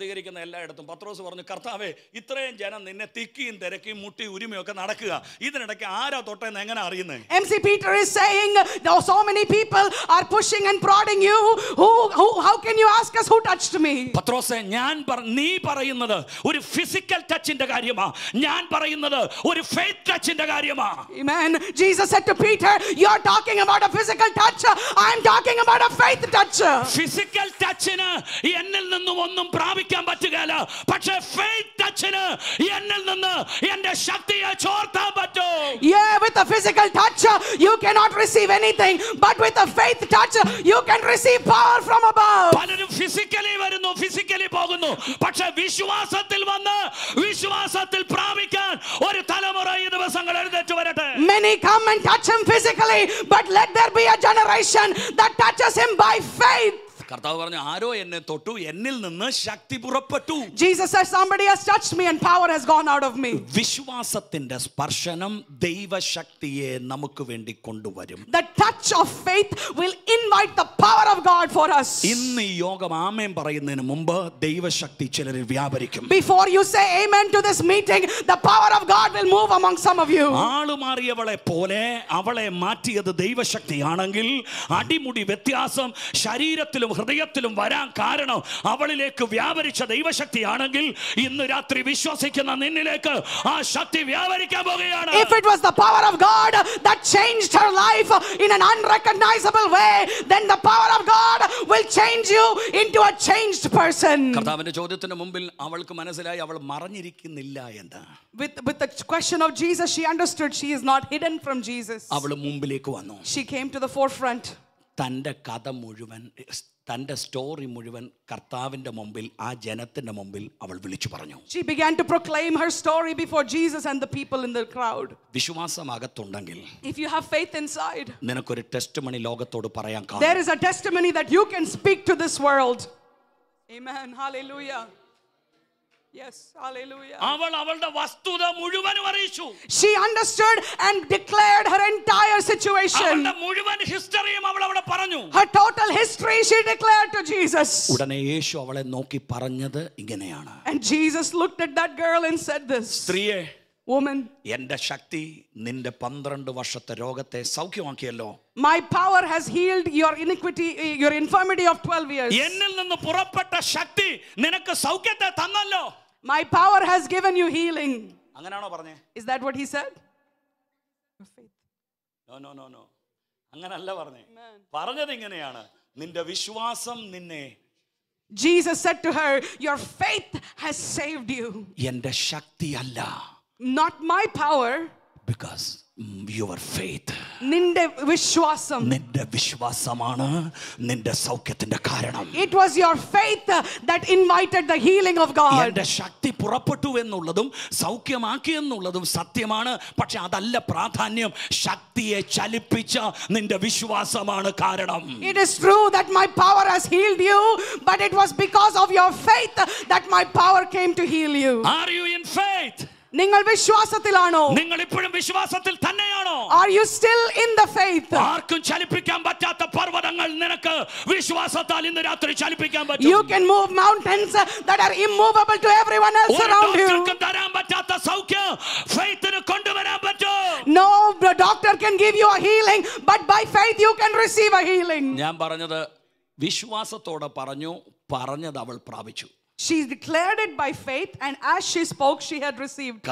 പ്രതികരിക്കുന്ന എല്ലായിടത്തും പത്രോസ് പറഞ്ഞു കർത്താവേ ഇത്രയും ജനം നിന്നെ തിക്കിയും തിരക്കിയും മുട്ടി ഉരുമയും ഒക്കെ നടക്കുക ഇതിനിടയ്ക്ക് ആരാ തൊട്ടെന്ന് എങ്ങനെ അറിയുന്നത് um Peter is saying so many people are pushing and prodding you who, who how can you ask us who touched me പത്രോസേ ഞാൻ നീ പറയുന്നത് ഒരു ഫിസിക്കൽ ടച്ചിന്റെ കാര്യമാ ഞാൻ പറയുന്നത് ഒരു ഫെയ്ത്ത് ടച്ചിന്റെ കാര്യമാ amen jesus said to peter you are talking about a physical touch i am talking about a faith touch physical ടച്ചിന് എന്നിൽ നിന്നും ഒന്നും പ്രാപിക്കാൻ വിശ്വസിക്കാൻ പറ്റുകയില്ല പക്ഷേ ഫെയ്ത്ത് ടച്ചിന് എന്നിൽ നിന്ന് എൻ്റെ ശക്തിയെ ചോർത്താൻ പറ്റോ yeah with a physical touch you cannot receive anything but with a faith touch you can receive power from above പലരും ഫിസിക്കലി വരുന്നു ഫിസിക്കലി പോകുന്നു പക്ഷേ വിശ്വാസത്തിൽ വന്ന് വിശ്വാസത്തിൽ പ്രാപിക്കാൻ ഒരു തലമുറ ഈ ദിവസങ്ങൾ എഴുന്നേറ്റ് വരട്ടെ many come and touch him physically but let there be a generation that touches him by faith കർത്താവ് പറഞ്ഞു ആരോ എന്നെ തൊട്ടു എന്നിൽ നിന്ന് ശക്തി പുറപ്പെട്ടു Jesus said somebody has touched me and power has gone out of me വിശ്വാസത്തിന്റെ സ്പർശനം ദൈവശക്തിയെ നമുക്ക് വേണ്ടി കൊണ്ടുവരും the touch of faith will invite the power of god for us ഇന്ന് ഈ യോഗം ആമേൻ പറയുന്നതിന് മുമ്പ് ദൈവശക്തി ചിലരിൽ വ്യാപരിക്കും before you say amen to this meeting the power of god will move among some of you ആള് മാറിയവളെ പോലെ അവളെ മാറ്റിയത് ദൈവശക്തിയാണെങ്കിൽ അടിമുടി വ്യത്യാസം ശരീരത്തിലും ഹൃദയത്തിലും വരാൻ കാരണം അവളിലേക്ക് വ്യാപരിച്ച ദൈവശക്തിയാണെങ്കിൽ ഇന്ന് രാത്രി വിശ്വസിക്കുന്ന നിന്നിലേക്ക് ആ ശക്തി വ്യാപരിക്കാൻ പോവുകയാണ് if it was the power of god that changed her life in an unrecognizable way then the power of god will change you into a changed person കർത്താവിന്റെ ചോദ്യത്തിന് മുമ്പിൽ അവൾക്ക് മനസ്സിലായി അവൾ മറഞ്ഞിരിക്കുന്നില്ല എന്ന് with with the question of jesus she understood she is not hidden from jesus അവൾ മുമ്പിലേക്ക് വന്നു she came to the forefront തൻ്റെ കഥ മുഴുവൻ സ്റ്റോറി മുഴുവൻ മുമ്പിൽ ആ മുമ്പിൽ അവൾ വിളിച്ചു പറഞ്ഞു she began to proclaim her story before jesus and the people in the crowd വിശ്വാസം അകത്തുണ്ടെങ്കിൽ if you have faith inside testimony ലോകത്തോട് പറയാൻ there is a testimony that you can speak to this world amen hallelujah അവൾ അവളുടെ വസ്തുത മുഴുവനും അറിയിച്ചു she understood and declared her entire situation അവളുടെ മുഴുവൻ ഹിസ്റ്ററിയും അവൾ അവിടെ പറഞ്ഞു her total history she declared to jesus ഉടനെ യേശു അവളെ നോക്കി പറഞ്ഞത് ഇങ്ങനെയാണ് and jesus looked at that girl and said this സ്ത്രീയേ woman my power has healed your iniquity your infirmity of 12 years my power has given you healing is that what he said no no no no Jesus said to her, Your faith has saved you not my power because mm, your faith ninde vishwasam ninde vishwasamana ninde saukhyathinte kaaranam it was your faith that invited the healing of god ninde shakti purappettu ennulladum saukhyamaaki ennulladum satyamaana pakshe adalla pradhanyam shaktiye chalippicha ninde vishwasamana kaaranam it is true that my power has healed you but it was because of your faith that my power came to heal you are you in faith നിങ്ങൾ വിശ്വാസത്തിലാണോ നിങ്ങൾ ഇപ്പോഴും വിശ്വാസത്തിൽ തന്നെയാണോ are you still in the faith ആർക്കും ചലിപ്പിക്കാൻ പറ്റാത്ത പർവതങ്ങൾ നിനക്ക് വിശ്വാസത്താൽ ഇന്ന് രാത്രി ചലിപ്പിക്കാൻ പറ്റും you can move mountains that are immovable to everyone else around you തരാൻ പറ്റാത്ത സൗഖ്യം ഫെയ്ത്തിന് കൊണ്ടുവരാൻ പറ്റും no doctor can give you a healing but by faith you can receive a healing ഞാൻ പറഞ്ഞത് വിശ്വാസത്തോടെ പറഞ്ഞു പറഞ്ഞത് അവൾ പ്രാപിച്ചു she declared it by faith and as she spoke she had received.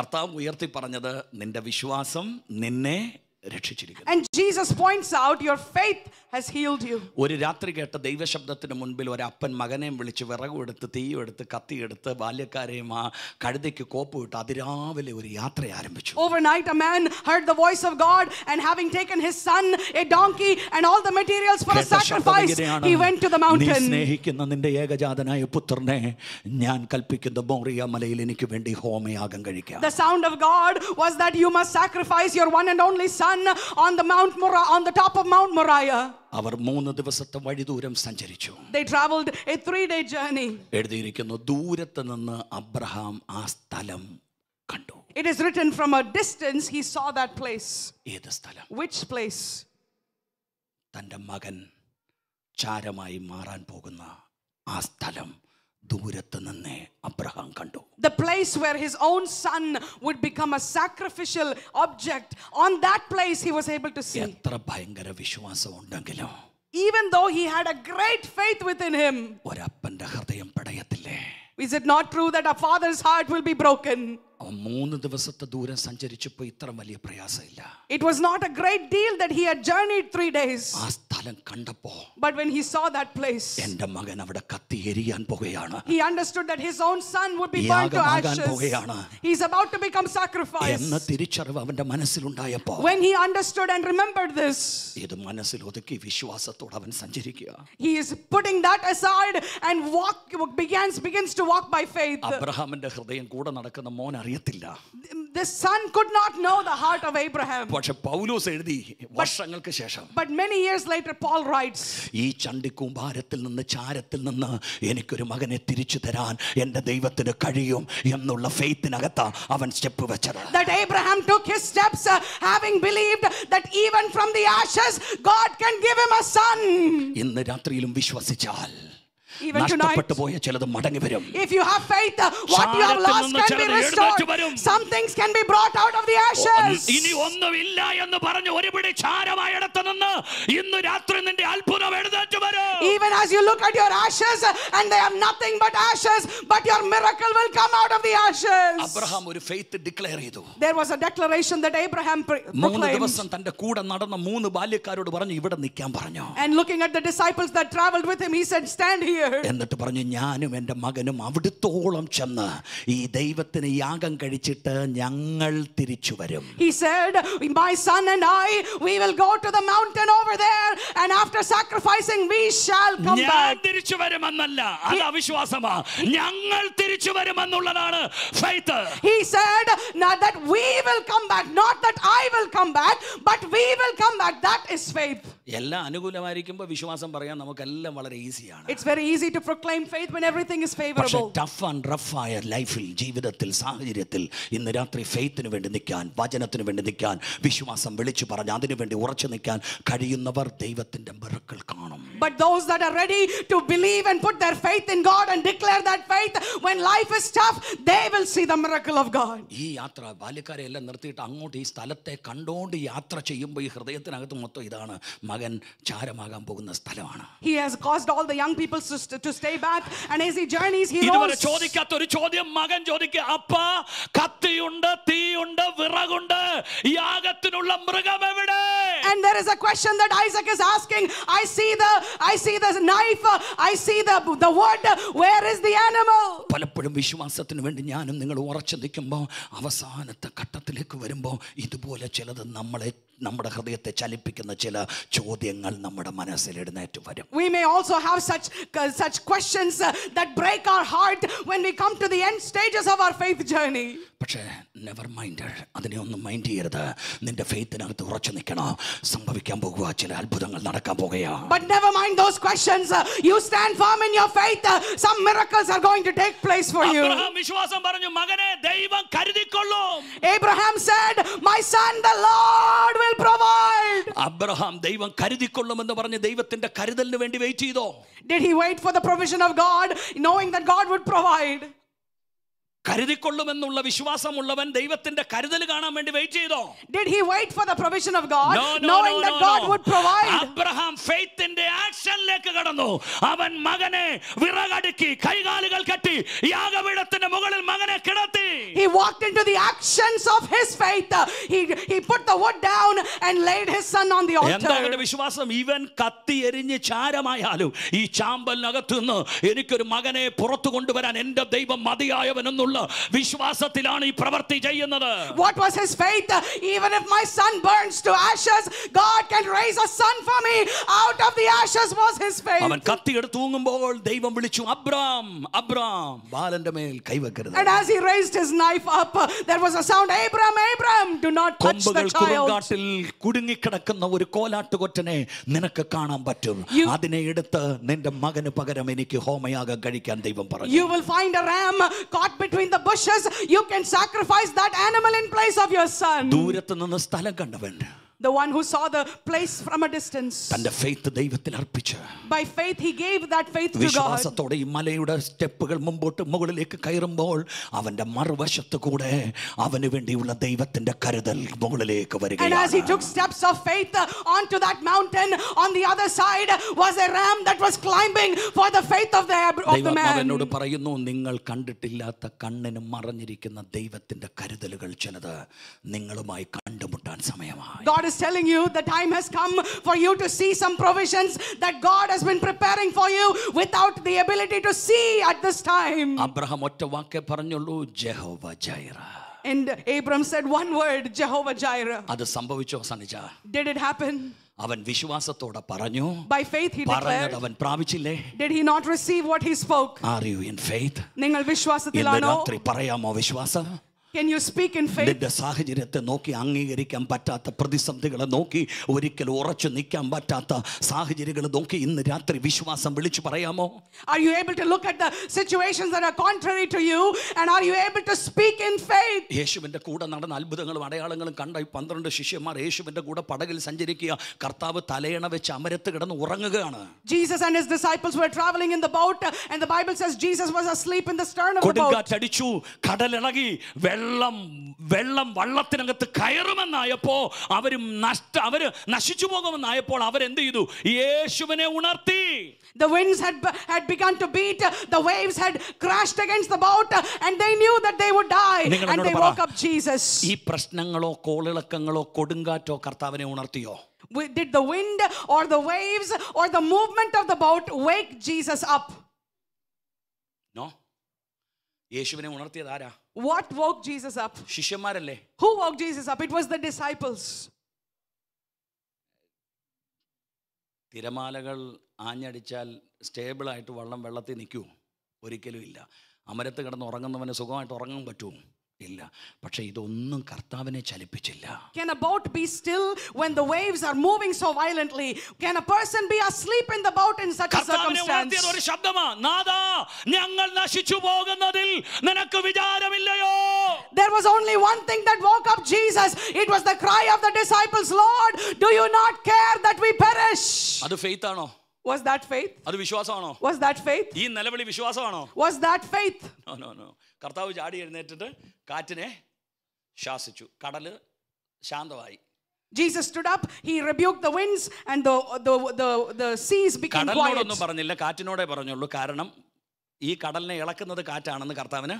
And Jesus points out your faith has healed you. ഒരു രാത്രി കേട്ട ദൈവശബ്ദത്തിന് മുൻപിൽ ഒരു അപ്പൻ മകനെയും വിളിച്ച് വിറകുമെടുത്ത് തീയെടുത്ത് കത്തിയെടുത്ത് ബാല്യക്കാരെയും ആ കഴുതയ്ക്ക് കോപ്പുമിട്ട് അതിരാവിലെ ഒരു യാത്ര ആരംഭിച്ചു Overnight a man heard the voice of God and having taken his son, a donkey and all the materials for a sacrifice, he went to the mountain. സ്നേഹിക്കുന്ന നിന്റെ ഏകജാതനായ പുത്രനെ ഞാൻ കൽപ്പിക്കുന്ന മോറിയ മലയിൽ എനിക്ക് വേണ്ടി ഹോമയാഗം കഴിക്കാം The sound of God was that you must sacrifice your one and only son done on the Mount Moriah, on the top of Mount Moriah. അവർ മൂന്ന് ദിവസത്തെ വഴി ദൂരം സഞ്ചരിച്ചു എഴുതിയിരിക്കുന്നു ദൂരത്ത് നിന്ന് അബ്രഹാം ആ സ്ഥലം കണ്ടു It is written from a distance he saw that place. Which place? തൻ്റെ മകൻ ചാരമായി മാറാൻ പോകുന്ന ആ സ്ഥലം the place where his own son would become a sacrificial object, on that place he was able to see. even though he had a great faith within him. Is it not true that a father's heart will be broken? It was not a great deal that he had journeyed three days. But when he saw that place, he understood that his own son would be burnt to ashes. He's about to become sacrificed. When he understood and remembered this, he is putting that aside and begins, begins to walk by faith. അറിയത്തില്ല the son could not know the heart of Abraham. പക്ഷെ പൗലോസ് എഴുതി വർഷങ്ങൾക്ക് ശേഷം but many years later Paul writes ഈ ചണ്ടിക്കൂമ്പാരത്തിൽ നിന്ന് ചാരത്തിൽ നിന്ന് എനിക്കൊരു മകനെ തിരിച്ചു തരാൻ എൻ്റെ ദൈവത്തിന് കഴിയും എന്നുള്ള ഫെയ്ത്തിനകത്ത് അവൻ സ്റ്റെപ്പ് വെച്ചത് that Abraham took his steps having believed that even from the ashes God can give him a son ഇന്ന് രാത്രിയിലും വിശ്വസിച്ചാൽ even tonight if you have faith uh, what you have lost can be restored some things can be brought out of the ashes even as you look at your ashes uh, and they have nothing but ashes but your miracle will come out of the ashes Abraham, faith declare there was a declaration that abraham proclaimed. and looking at the disciples that traveled with him he said stand here എന്നിട്ട് പറഞ്ഞു ഞാനും എൻ്റെ മകനും അവിടുത്തോളം ചെന്ന് ഈ ദൈവത്തിന് യാഗം കഴിച്ചിട്ട് ഞങ്ങൾ തിരിച്ചു വരും He said, My son and I, we will go to the mountain over there, and after sacrificing, we shall come back. തിരിച്ചു വരുമെന്നല്ല അത് അവിശ്വാസമാ ഞങ്ങൾ തിരിച്ചു വരുമെന്നുള്ളതാണ് He said not that we will come back, not that I will come back, but we will come back. That is faith. എല്ലാം അനുകൂലമായിരിക്കുമ്പോൾ വിശ്വാസം പറയാൻ നമുക്കെല്ലാം വളരെ ഈസിയാണ് it's very easy to proclaim faith when everything is favorable tough and rough ആയ ലൈഫിൽ ജീവിതത്തിൽ സാഹചര്യത്തിൽ ഇന്ന് രാത്രി ഫെയ്ത്തിന് വേണ്ടി നിൽക്കാൻ വചനത്തിന് വേണ്ടി നിൽക്കാൻ വിശ്വാസം വിളിച്ചു പറഞ്ഞ് അതിനു വേണ്ടി ഉറച്ചു നിൽക്കാൻ കഴിയുന്നവർ ദൈവത്തിന്റെ മിറക്കൾ കാണും but those that are ready to believe and put their faith in god and declare that faith when life is tough they will see the miracle of god ഈ യാത്ര ബാല്യക്കാരെ എല്ലാം നിർത്തിയിട്ട് അങ്ങോട്ട് ഈ സ്ഥലത്തെ കണ്ടുകൊണ്ട് യാത്ര ചെയ്യുമ്പോൾ ഈ ഹൃദയത്തിനകത്ത് മൊത്തം ഇതാണ് he has caused all the young people to, to stay back and as he journeys he ഇതുവരെ and there is a question that Isaac is asking I see the I see the knife I see the the wood where is the animal അവസാനത്തെ ഘട്ടത്തിലേക്ക് വരുമ്പോൾ ഇതുപോലെ ചിലത് നമ്മളെ നമ്മുടെ ഹൃദയത്തെ ചലിപ്പിക്കുന്ന ചില ചോദ്യങ്ങൾ നമ്മുടെ മനസ്സിൽ എഴുന്നേറ്റ് വരും we may also have such such questions that break our heart when we come to the end stages of our faith journey പക്ഷേ നെവർ മൈൻഡ് അതിനെ ഒന്നും മൈൻഡ് ചെയ്യരുത് നിന്റെ ഫെയ്ത്തിനകത്ത് ഉറച്ചു നിൽക്കണം സംഭവിക്കാൻ പോകുക ചില അത്ഭുതങ്ങൾ നടക്കാൻ പോകുകയാണ് but never mind those questions you stand firm in your faith some miracles are going to take place for you Abraham വിശ്വാസം പറഞ്ഞു മകനെ ദൈവം കരുതിക്കൊള്ളും abraham said my son the lord will provide Abraham ദൈവം കരുതിക്കൊള്ളുമെന്ന് പറഞ്ഞ് ദൈവത്തിന്റെ കരുതലിന് വേണ്ടി വെയിറ്റ് ചെയ്തോ did he wait for the provision of god knowing that god would provide കരുതിക്കൊള്ളുമെന്നുള്ള വിശ്വാസമുള്ളവൻ ദൈവത്തിന്റെ കരുതൽ കാണാൻ വേണ്ടി വെയിറ്റ് ചെയ്തോ Did he wait for the provision of God no, no, knowing no, no, that no. God would provide? Abraham ഫെയ്ത്തിന്റെ ആക്ഷനിലേക്ക് കടന്നു അവൻ മകനെ വിറകടുക്കി കൈകാലുകൾ കെട്ടി യാഗപീഠത്തിന്റെ മുകളിൽ മകനെ കിടത്തി He walked into the actions of his faith. He he put the wood down and laid his son on the altar. എന്താണ് വിശ്വാസം ഇവൻ കത്തി എരിഞ്ഞ് ചാരമായാലും ഈ ചാമ്പലിനകത്തുനിന്ന് എനിക്കൊരു മകനെ പുറത്തു കൊണ്ടുവരാൻ എൻ്റെ ദൈവം മതിയായവനെന്നുള്ള വിശ്വാസത്തിലാണ് ഈ പ്രവൃത്തി ചെയ്യുന്നത് What was his faith? Even if my son burns to ashes, God can raise a son for me. Out of the ashes was his faith. അവൻ കത്തി എടുത്ത് തൂങ്ങുമ്പോൾ ദൈവം വിളിച്ചു അബ്രാം അബ്രാം ബാലന്റെ മേൽ കൈവെക്കരുത്. And as he raised his knife up, there was a sound, Abram, Abram, do not touch the child. കൊടുങ്കാട്ടിൽ കുടുങ്ങിക്കിടക്കുന്ന ഒരു കോലാട്ടുകൊറ്റനെ നിനക്ക് കാണാൻ പറ്റും. അതിനെ എടുത്ത് നിന്റെ മകന് പകരം എനിക്ക് ഹോമയാഗം കഴിക്കാൻ ദൈവം പറഞ്ഞു. You will find a ram caught between in the bushes, you can sacrifice that animal in place of your son. The one who saw the place from a distance. Faith By faith he gave that faith to God. And as he took steps of faith onto that mountain, on the other side was a ram that was climbing for the faith of the, of the man. പറയുന്നു നിങ്ങൾ കണ്ടിട്ടില്ലാത്ത കണ്ണിന് മറഞ്ഞിരിക്കുന്ന ദൈവത്തിന്റെ കരുതലുകൾ ചെന്നത് നിങ്ങളുമായി കണ്ടുമുട്ടാൻ സമയമാണ് God is telling you the time has come for you to see some provisions that God has been preparing for you without the ability to see at this time. Abraham And Abram said one word, Jehovah Jireh. Did it happen? അവൻ വിശ്വാസത്തോടെ പറഞ്ഞു by faith പറഞ്ഞത് അവൻ പ്രാപിച്ചില്ലേ did he not നിങ്ങൾ വിശ്വാസത്തിലാണോ പറയാമോ വിശ്വാസം can you speak in faith? നിന്റെ സാഹചര്യത്തെ നോക്കി അംഗീകരിക്കാൻ പറ്റാത്ത പ്രതിസന്ധികളെ നോക്കി ഒരിക്കൽ ഉറച്ചു നിൽക്കാൻ പറ്റാത്ത സാഹചര്യങ്ങൾ നോക്കി ഇന്ന് രാത്രി വിശ്വാസം വിളിച്ചു പറയാമോ Are you able to look at the situations that are contrary to you and are you able to speak in faith? യേശുവിന്റെ കൂടെ നടന്ന അത്ഭുതങ്ങളും അടയാളങ്ങളും കണ്ട ഈ 12 ശിഷ്യന്മാർ യേശുവിന്റെ കൂടെ പടകിൽ സഞ്ചരിക്കുക കർത്താവ് തലയണ വെച്ച് അമരത്ത് കിടന്ന് ഉറങ്ങുകയാണ് Jesus and his disciples were traveling in the boat and the Bible says Jesus was asleep in the stern of the boat. കടലിളകി വെള്ളം വെള്ളം വള്ളത്തിനകത്ത് കയറുമെന്നായപ്പോൾ അവർ നഷ്ട അവർ നശിച്ചു പോകുമെന്നായപ്പോൾ അവരെന്ത് ചെയ്തു യേശുവിനെ ഉണർത്തി The winds had, had begun to beat, the waves had crashed against the boat, and they knew that they would die. And they woke up Jesus. ഈ പ്രശ്നങ്ങളോ കോളിളക്കങ്ങളോ കൊടുങ്കാറ്റോ കർത്താവിനെ ഉണർത്തിയോ Did the wind or the waves or the movement of the boat wake Jesus up? യേശുവിനെ ഉണർത്തിയത് ആരാ what woke Jesus up ശിഷ്യന്മാരല്ലേ who woke Jesus up it was the disciples തിരമാലകൾ ആഞ്ഞടിച്ചാൽ stable ആയിട്ട് വള്ളം വെള്ളത്തിൽ നിൽക്കുമോ ഒരിക്കലും ഇല്ല അമരത്ത് കിടന്ന് ഉറങ്ങുന്നവന് സുഖമായിട്ട് ഉറങ്ങാൻ പറ്റുമോ ഇല്ല പക്ഷേ ഇതൊന്നും കർത്താവിനെ ചലിപ്പിച്ചില്ല can a boat be still when the waves are moving so violently can a person be asleep in the boat in such a circumstance ഒരു ശബ്ദമാ നാദാ ഞങ്ങൾ നശിച്ചു പോകുന്നതിൽ നിനക്ക് വിചാരമില്ലയോ there was only one thing that woke up jesus it was the cry of the disciples lord do you not care that we perish അത് faith Was that faith? അത് വിശ്വാസമാണോ Was that faith? ഈ നിലവിളി വിശ്വാസമാണോ Was that faith? No no no കർത്താവ് ചാടി എഴുന്നേറ്റിട്ട് കാറ്റിനെ ശാസിച്ചു കടല് ശാന്തമായി Jesus stood up, he rebuked the winds, and the, the, the, the seas became quiet. കടലിനോടൊന്നും പറഞ്ഞില്ല കാറ്റിനോടേ പറഞ്ഞുള്ളൂ കാരണം ഈ കടലിനെ ഇളക്കുന്നത് കാറ്റാണെന്ന് കർത്താവിന്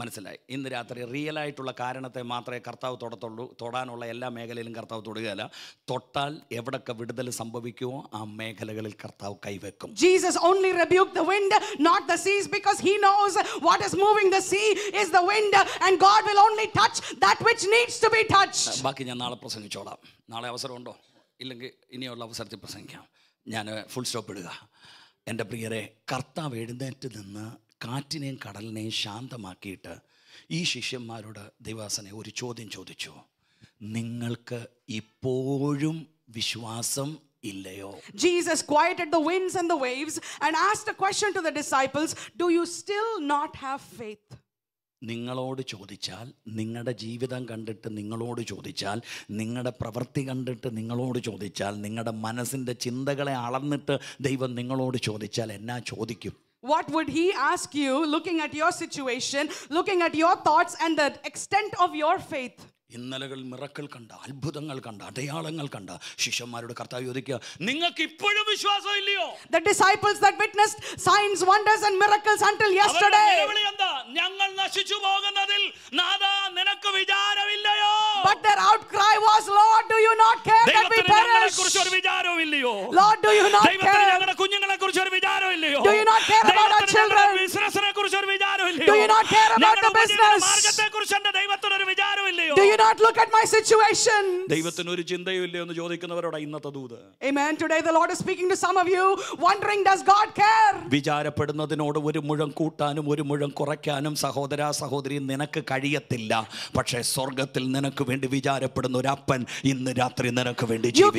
മനസ്സിലായി ഇന്ന് രാത്രി റിയൽ ആയിട്ടുള്ള കാരണത്തെ മാത്രമേ കർത്താവ് തൊടത്തുള്ളൂ തൊടാനുള്ള എല്ലാ മേഖലയിലും കർത്താവ് തൊടുകയല്ല തൊട്ടാൽ എവിടൊക്കെ വിടുതൽ സംഭവിക്കുമോ ആ മേഖലകളിൽ കർത്താവ് കൈവെക്കും Jesus only rebuked the wind not the seas because he knows what is moving the sea is the wind and god will only touch that which needs to be touched ബാക്കി ഞാൻ നാളെ പ്രസംഗിച്ചോളാം നാളെ അവസരമുണ്ടോ ഇല്ലെങ്കിൽ ഇനിയുള്ള അവസരത്തിൽ പ്രസംഗിക്കാം ഞാൻ ഫുൾ സ്റ്റോപ്പ് ഇടുക എൻ്റെ പ്രിയരെ കർത്താവ് എഴുന്നേറ്റ് നിന്ന് കാറ്റിനെയും കടലിനെയും ശാന്തമാക്കിയിട്ട് ഈ ശിഷ്യന്മാരോട് ദേവാസനെ ഒരു ചോദ്യം ചോദിച്ചു നിങ്ങൾക്ക് ഇപ്പോഴും വിശ്വാസം ഇല്ലയോ Jesus quieted the winds and the waves and asked a question to the disciples do you still not have faith നിങ്ങളോട് ചോദിച്ചാൽ നിങ്ങളുടെ ജീവിതം കണ്ടിട്ട് നിങ്ങളോട് ചോദിച്ചാൽ നിങ്ങളുടെ പ്രവൃത്തി കണ്ടിട്ട് നിങ്ങളോട് ചോദിച്ചാൽ നിങ്ങളുടെ മനസ്സിൻ്റെ ചിന്തകളെ അളന്നിട്ട് ദൈവം നിങ്ങളോട് ചോദിച്ചാൽ എന്നാ ചോദിക്കും What would he ask you looking at your situation, looking at your thoughts and the extent of your faith? ഇന്നലകൾ മിറക്കൾ കണ്ട അത്ഭുതങ്ങൾ കണ്ട അടയാളങ്ങൾ കണ്ട ശിഷ്യന്മാരോട് കർത്താവ് ചോദിക്കുക നിങ്ങൾക്ക് ഇപ്പോഴും വിശ്വാസം ഇല്ലയോ the disciples that witnessed signs wonders and miracles until yesterday എന്താ ഞങ്ങൾ നശിച്ചു പോകുന്നതിൽ നാദാ നിനക്ക് വിചാരമില്ലയോ but their outcry was lord do you not care that we ഞങ്ങളെ കുറിച്ച് ഒരു വിചാരവും ഇല്ലയോ lord do you not care ഞങ്ങളുടെ കുഞ്ഞുങ്ങളെ കുറിച്ച് ഒരു വിചാരവും ഇല്ലയോ do you not care about our children ഞങ്ങളെ കുറിച്ച് ഒരു വിചാരവും ഇല്ലയോ do you not care about the business മാർഗത്തെ കുറിച്ച് എന്റെ ദൈവത്തിന് ഒരു വിചാരവും ഇല്ലയോ not look at my situation. Amen. Today the Lord is speaking to some of you wondering does God care? You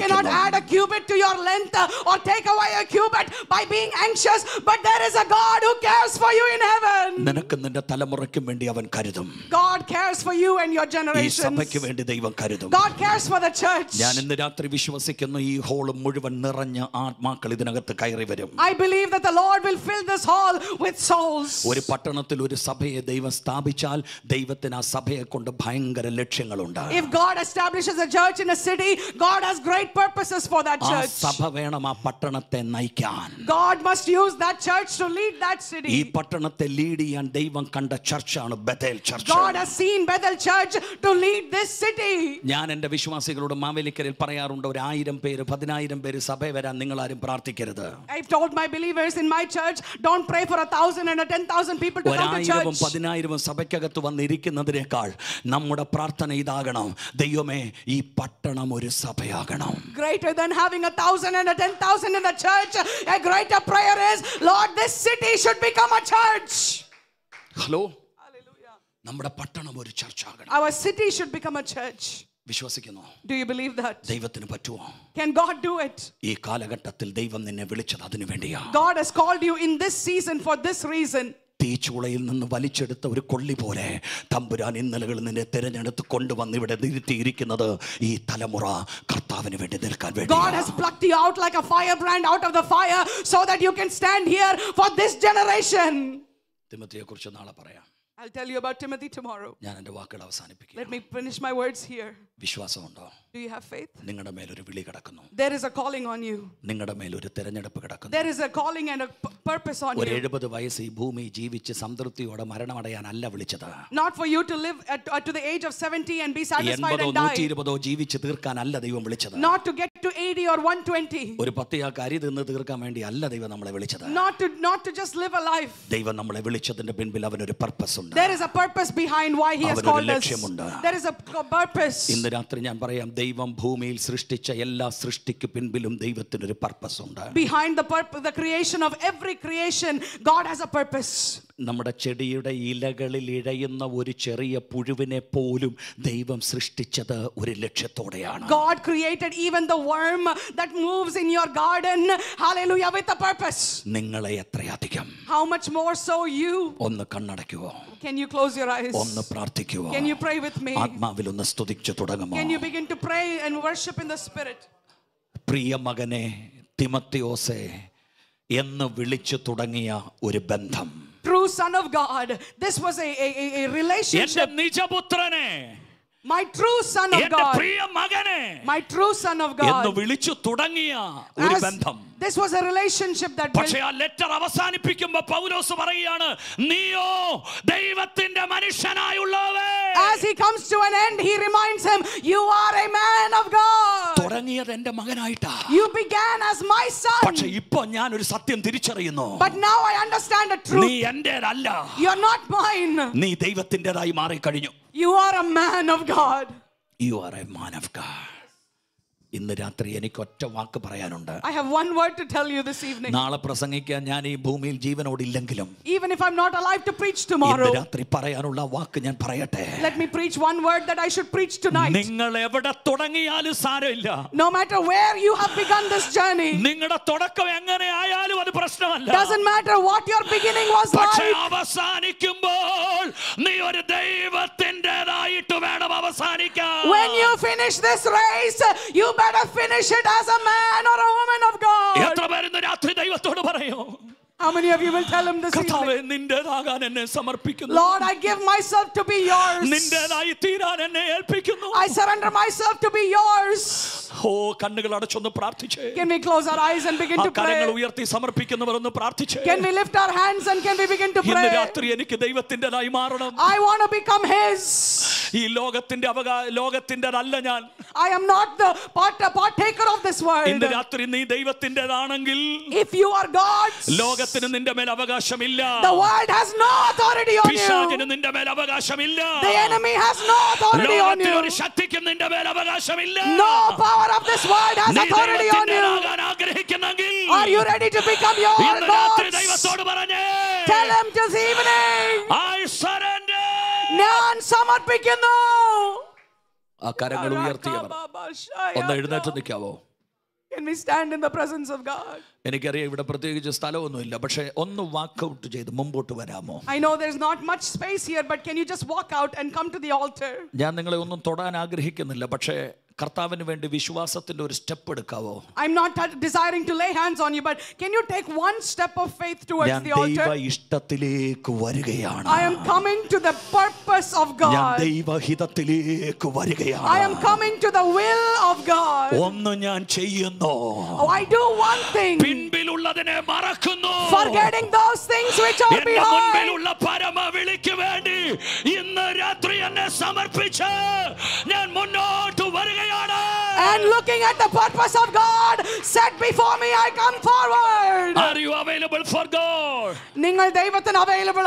cannot add a cubit to your length or take away a cubit by being anxious but there is a God who cares for you in heaven. God cares for you and your generation. God cares for the church. I believe that the Lord will fill this hall with souls. If God establishes a church in a city, God has great purposes for that church. God must use that church to lead that city. God has seen Bethel church to lead lead this city. ഞാൻ എൻ്റെ വിശ്വാസികളോട് മാവേലിക്കരയിൽ പറയാറുണ്ട് ഒരു ആയിരം പേര് പതിനായിരം പേര് സഭ വരാൻ നിങങൾ പ്രാർത്ഥിക്കരുത് I've told my believers in my church don't pray for a thousand and a ten thousand people to come to church. ഒരായിരവും പതിനായിരവും സഭയ്ക്കകത്ത് വന്നിരിക്കുന്നതിനേക്കാൾ നമ്മുടെ പ്രാർത്ഥന ഇതാകണം ദൈവമേ ഈ പട്ടണം ഒരു Greater than having a thousand and a ten thousand in the church, a greater prayer is, Lord, this city should become a church. Hello. നമ്മുടെ പട്ടണം ഒരു ചർച്ച ആകണം അവർ city should become a church വിശ്വസിക്കുന്നു ഡു യു ബിലീവ് ദാറ്റ് ദൈവത്തിന് പറ്റുമോ can God do it ഈ കാലഘട്ടത്തിൽ ദൈവം നിന്നെ വിളിച്ചത് അതിനു വേണ്ടിയാണ് god has called you in this season for this reason തീച്ചുളയിൽ നിന്ന് വലിച്ചെടുത്ത ഒരു കൊള്ളി പോലെ തമ്പുരാൻ ഇന്നലകളിൽ നിന്നെ തിരഞ്ഞെടുത്ത് കൊണ്ടുവന്ന് ഇവിടെ നിരുത്തിയിരിക്കുന്നത് ഈ തലമുറ കർത്താവിന് വേണ്ടി നിൽക്കാൻ വേണ്ടി കുറിച്ച് നാളെ പറയാം I'll tell you about Timothy tomorrow. Let me finish my words here. Do you have faith? There is a calling on you. There is a calling and a purpose on you. Not for you to live to the age of 70 and be satisfied and die. Not to get 120 not to not to just live a life there is a purpose behind why he has called us there is a purpose ഇന്ന് രാത്രി ഞാൻ പറയാം ദൈവം ഭൂമിയിൽ സൃഷ്ടിച്ച എല്ലാ സൃഷ്ടിക്ക് പിൻപിലും ദൈവത്തിന് ഒരു purpose behind the purpose the creation of every creation god has a purpose നമ്മുടെ ചെടിയുടെ ഇലകളിൽ ഇഴയുന്ന ഒരു ചെറിയ പുഴുവിനെ പോലും ദൈവം സൃഷ്ടിച്ചത് ഒരു ലക്ഷ്യത്തോടെയാണ് God created even the worm that moves in your garden hallelujah with a purpose നിങ്ങളെ എത്രയധികം how much more so you ഒന്ന് കണ്ണടയ്ക്കുവോ can you close your eyes ഒന്ന് പ്രാർത്ഥിക്കുവോ can you pray with me ആത്മാവിൽ ഒന്ന് സ്തുതിച്ചു തുടങ്ങുമോ can you begin to pray and worship in the spirit പ്രിയ മകനെ തിമത്തിയോസെ എന്ന് വിളിച്ചു തുടങ്ങിയ ഒരു ബന്ധം true Son of God. This was a, a, a relationship. My true son of God. My true son of God. This was a relationship that പക്ഷേ ആ letter അവസാനിപ്പിക്കുമ്പോൾ പൗലോസ് പറയുകയാണ് നീയോ ദൈവത്തിന്റെ മനുഷ്യനായുള്ളവൻ As he comes to an end he reminds him you are a man of God തുടങ്ങിയത് എൻ്റെ മകനായിട്ടാ You began as my son പക്ഷേ ഇപ്പോൾ ഞാൻ ഒരു സത്യം But now I understand the truth You are not mine You are a man of God You are a man of God ഇന്ന് രാത്രി എനിക്ക് ഒറ്റ വാക്ക് പറയാനുണ്ട് I have one word to tell you this evening നാളെ പ്രസംഗിക്കാൻ ഞാൻ ഈ ഭൂമിയിൽ ജീവനോട് ഇല്ലെങ്കിലും even if I am not alive to preach tomorrow ഇന്ന് രാത്രി പറയാനുള്ള വാക്ക് ഞാൻ പറയട്ടെ let me preach one word that I should preach tonight നിങ്ങൾ എവിടെ തുടങ്ങിയാലും സാരമില്ല no matter where you have begun this journey നിങ്ങളുടെ തുടക്കം എങ്ങനെ ആയാലും അത് പ്രശ്നമല്ല doesn't matter what your beginning was പക്ഷേ അവസാനിക്കുമ്പോൾ നീ ഒരു ദൈവത്തിൻ്റെതായിട്ട് വേണം അവസാനിക്കാൻ when you finish this race you better finish it as a man or a woman of God. How many of you will tell him this കർത്താവേ Lord I give myself to be yours I surrender myself to be yours Can we close our eyes and begin to pray Can we lift our hands and can we begin to pray I want to become his I am not the part, partaker of this world. If you are God, the world has no authority on you. The enemy has no authority on you. No power of this world has authority on you. Are you ready to become your God's? Tell them this evening. I surrender. ഞാൻ സമർപ്പിക്കുന്നു ആ കരങ്ങൾ ഉയർത്തിയവർ ഒന്ന് എഴുന്നേറ്റ് നിൽക്കാവോ എനിക്കറിയാം ഇവിടെ പ്രത്യേകിച്ച് സ്ഥലമൊന്നുമില്ല പക്ഷേ ഒന്ന് വാക്ക് ഔട്ട് ചെയ്ത് മുമ്പോട്ട് വരാമോ I know not much space here but can you just walk out and come to the altar ഞാൻ നിങ്ങളെ ഒന്നും തൊടാൻ ആഗ്രഹിക്കുന്നില്ല പക്ഷേ കർത്താവിന് വേണ്ടി വിശ്വാസത്തിന്റെ ഒരു സ്റ്റെപ്പ് എടുക്കാവോ I am not desiring to lay hands on you but can you take one step of faith towards the altar ദൈവ ഇഷ്ടത്തിലേക്ക് വരികയാണ് I am coming to the purpose of God ഞാൻ ദൈവഹിതത്തിലേക്ക് വരികയാണ് I am coming to the will of God ഒന്ന് ഞാൻ ചെയ്യുന്നു I do one thing പിൻപിലുള്ളതിനെ മറക്കുന്നു forgetting those things which are behind മുൻപിലുള്ള പരമ വിളിക്ക് വേണ്ടി ഇന്ന് രാത്രി എന്നെ സമർപ്പിച്ച് ഞാൻ മുന്നോട്ട് വരികയാണ് and looking at the purpose of God set before me, I come forward. Are you available for God? നിങ്ങൾ ദൈവത്തിന് അവൈലബിൾ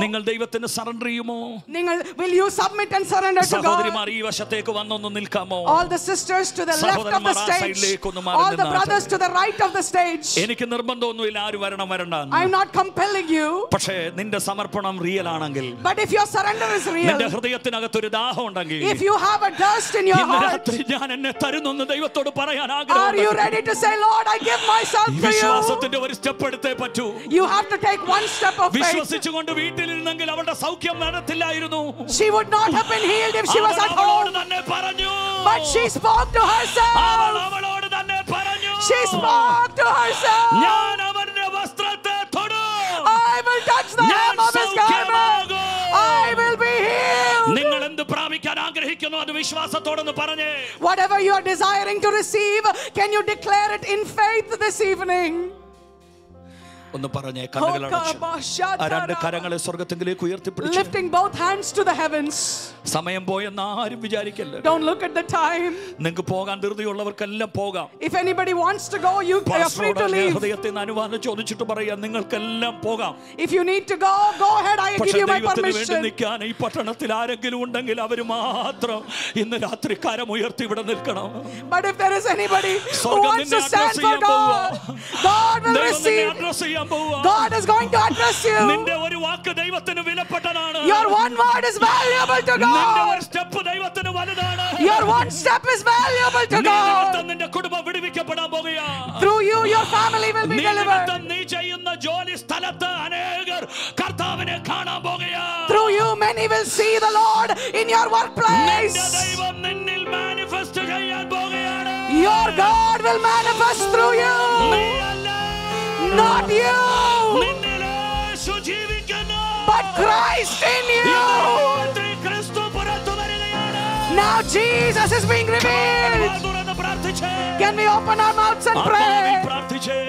Ningal നിങ്ങൾ surrender you mo? Ningal, will you submit and surrender to God all the sisters to the left of the stage all the brothers to the right of the stage I am not compelling you but if your surrender is real if you have a dust in your heart ഞാൻ എന്നെ ദൈവത്തോട് പറയാൻ Are you ready to say, Lord, I give myself to you? You have to take one step of faith. വീട്ടിലിരുന്നെങ്കിൽ അവളുടെ സൗഖ്യം നടത്തില്ലായിരുന്നു She would not have been healed if she was at But she spoke to herself. She spoke to herself. I will touch the hem of his Whatever you are desiring to receive, can you declare it in faith this evening? Oh, lifting both hands to the heavens വിചാരിക്കല്ല don't look at the time if anybody wants to go you are free to leave if you need to go go ahead i give you my permission but if there is anybody who wants to stand for god god will receive God is going to address you. Your one word is valuable to God. Your one step is valuable to God. Through you your family will be delivered. Through you many will see the Lord in your workplace. Your God will manifest through you. Not you, but Christ in you. Now Jesus is being revealed. Can we open our mouths and pray?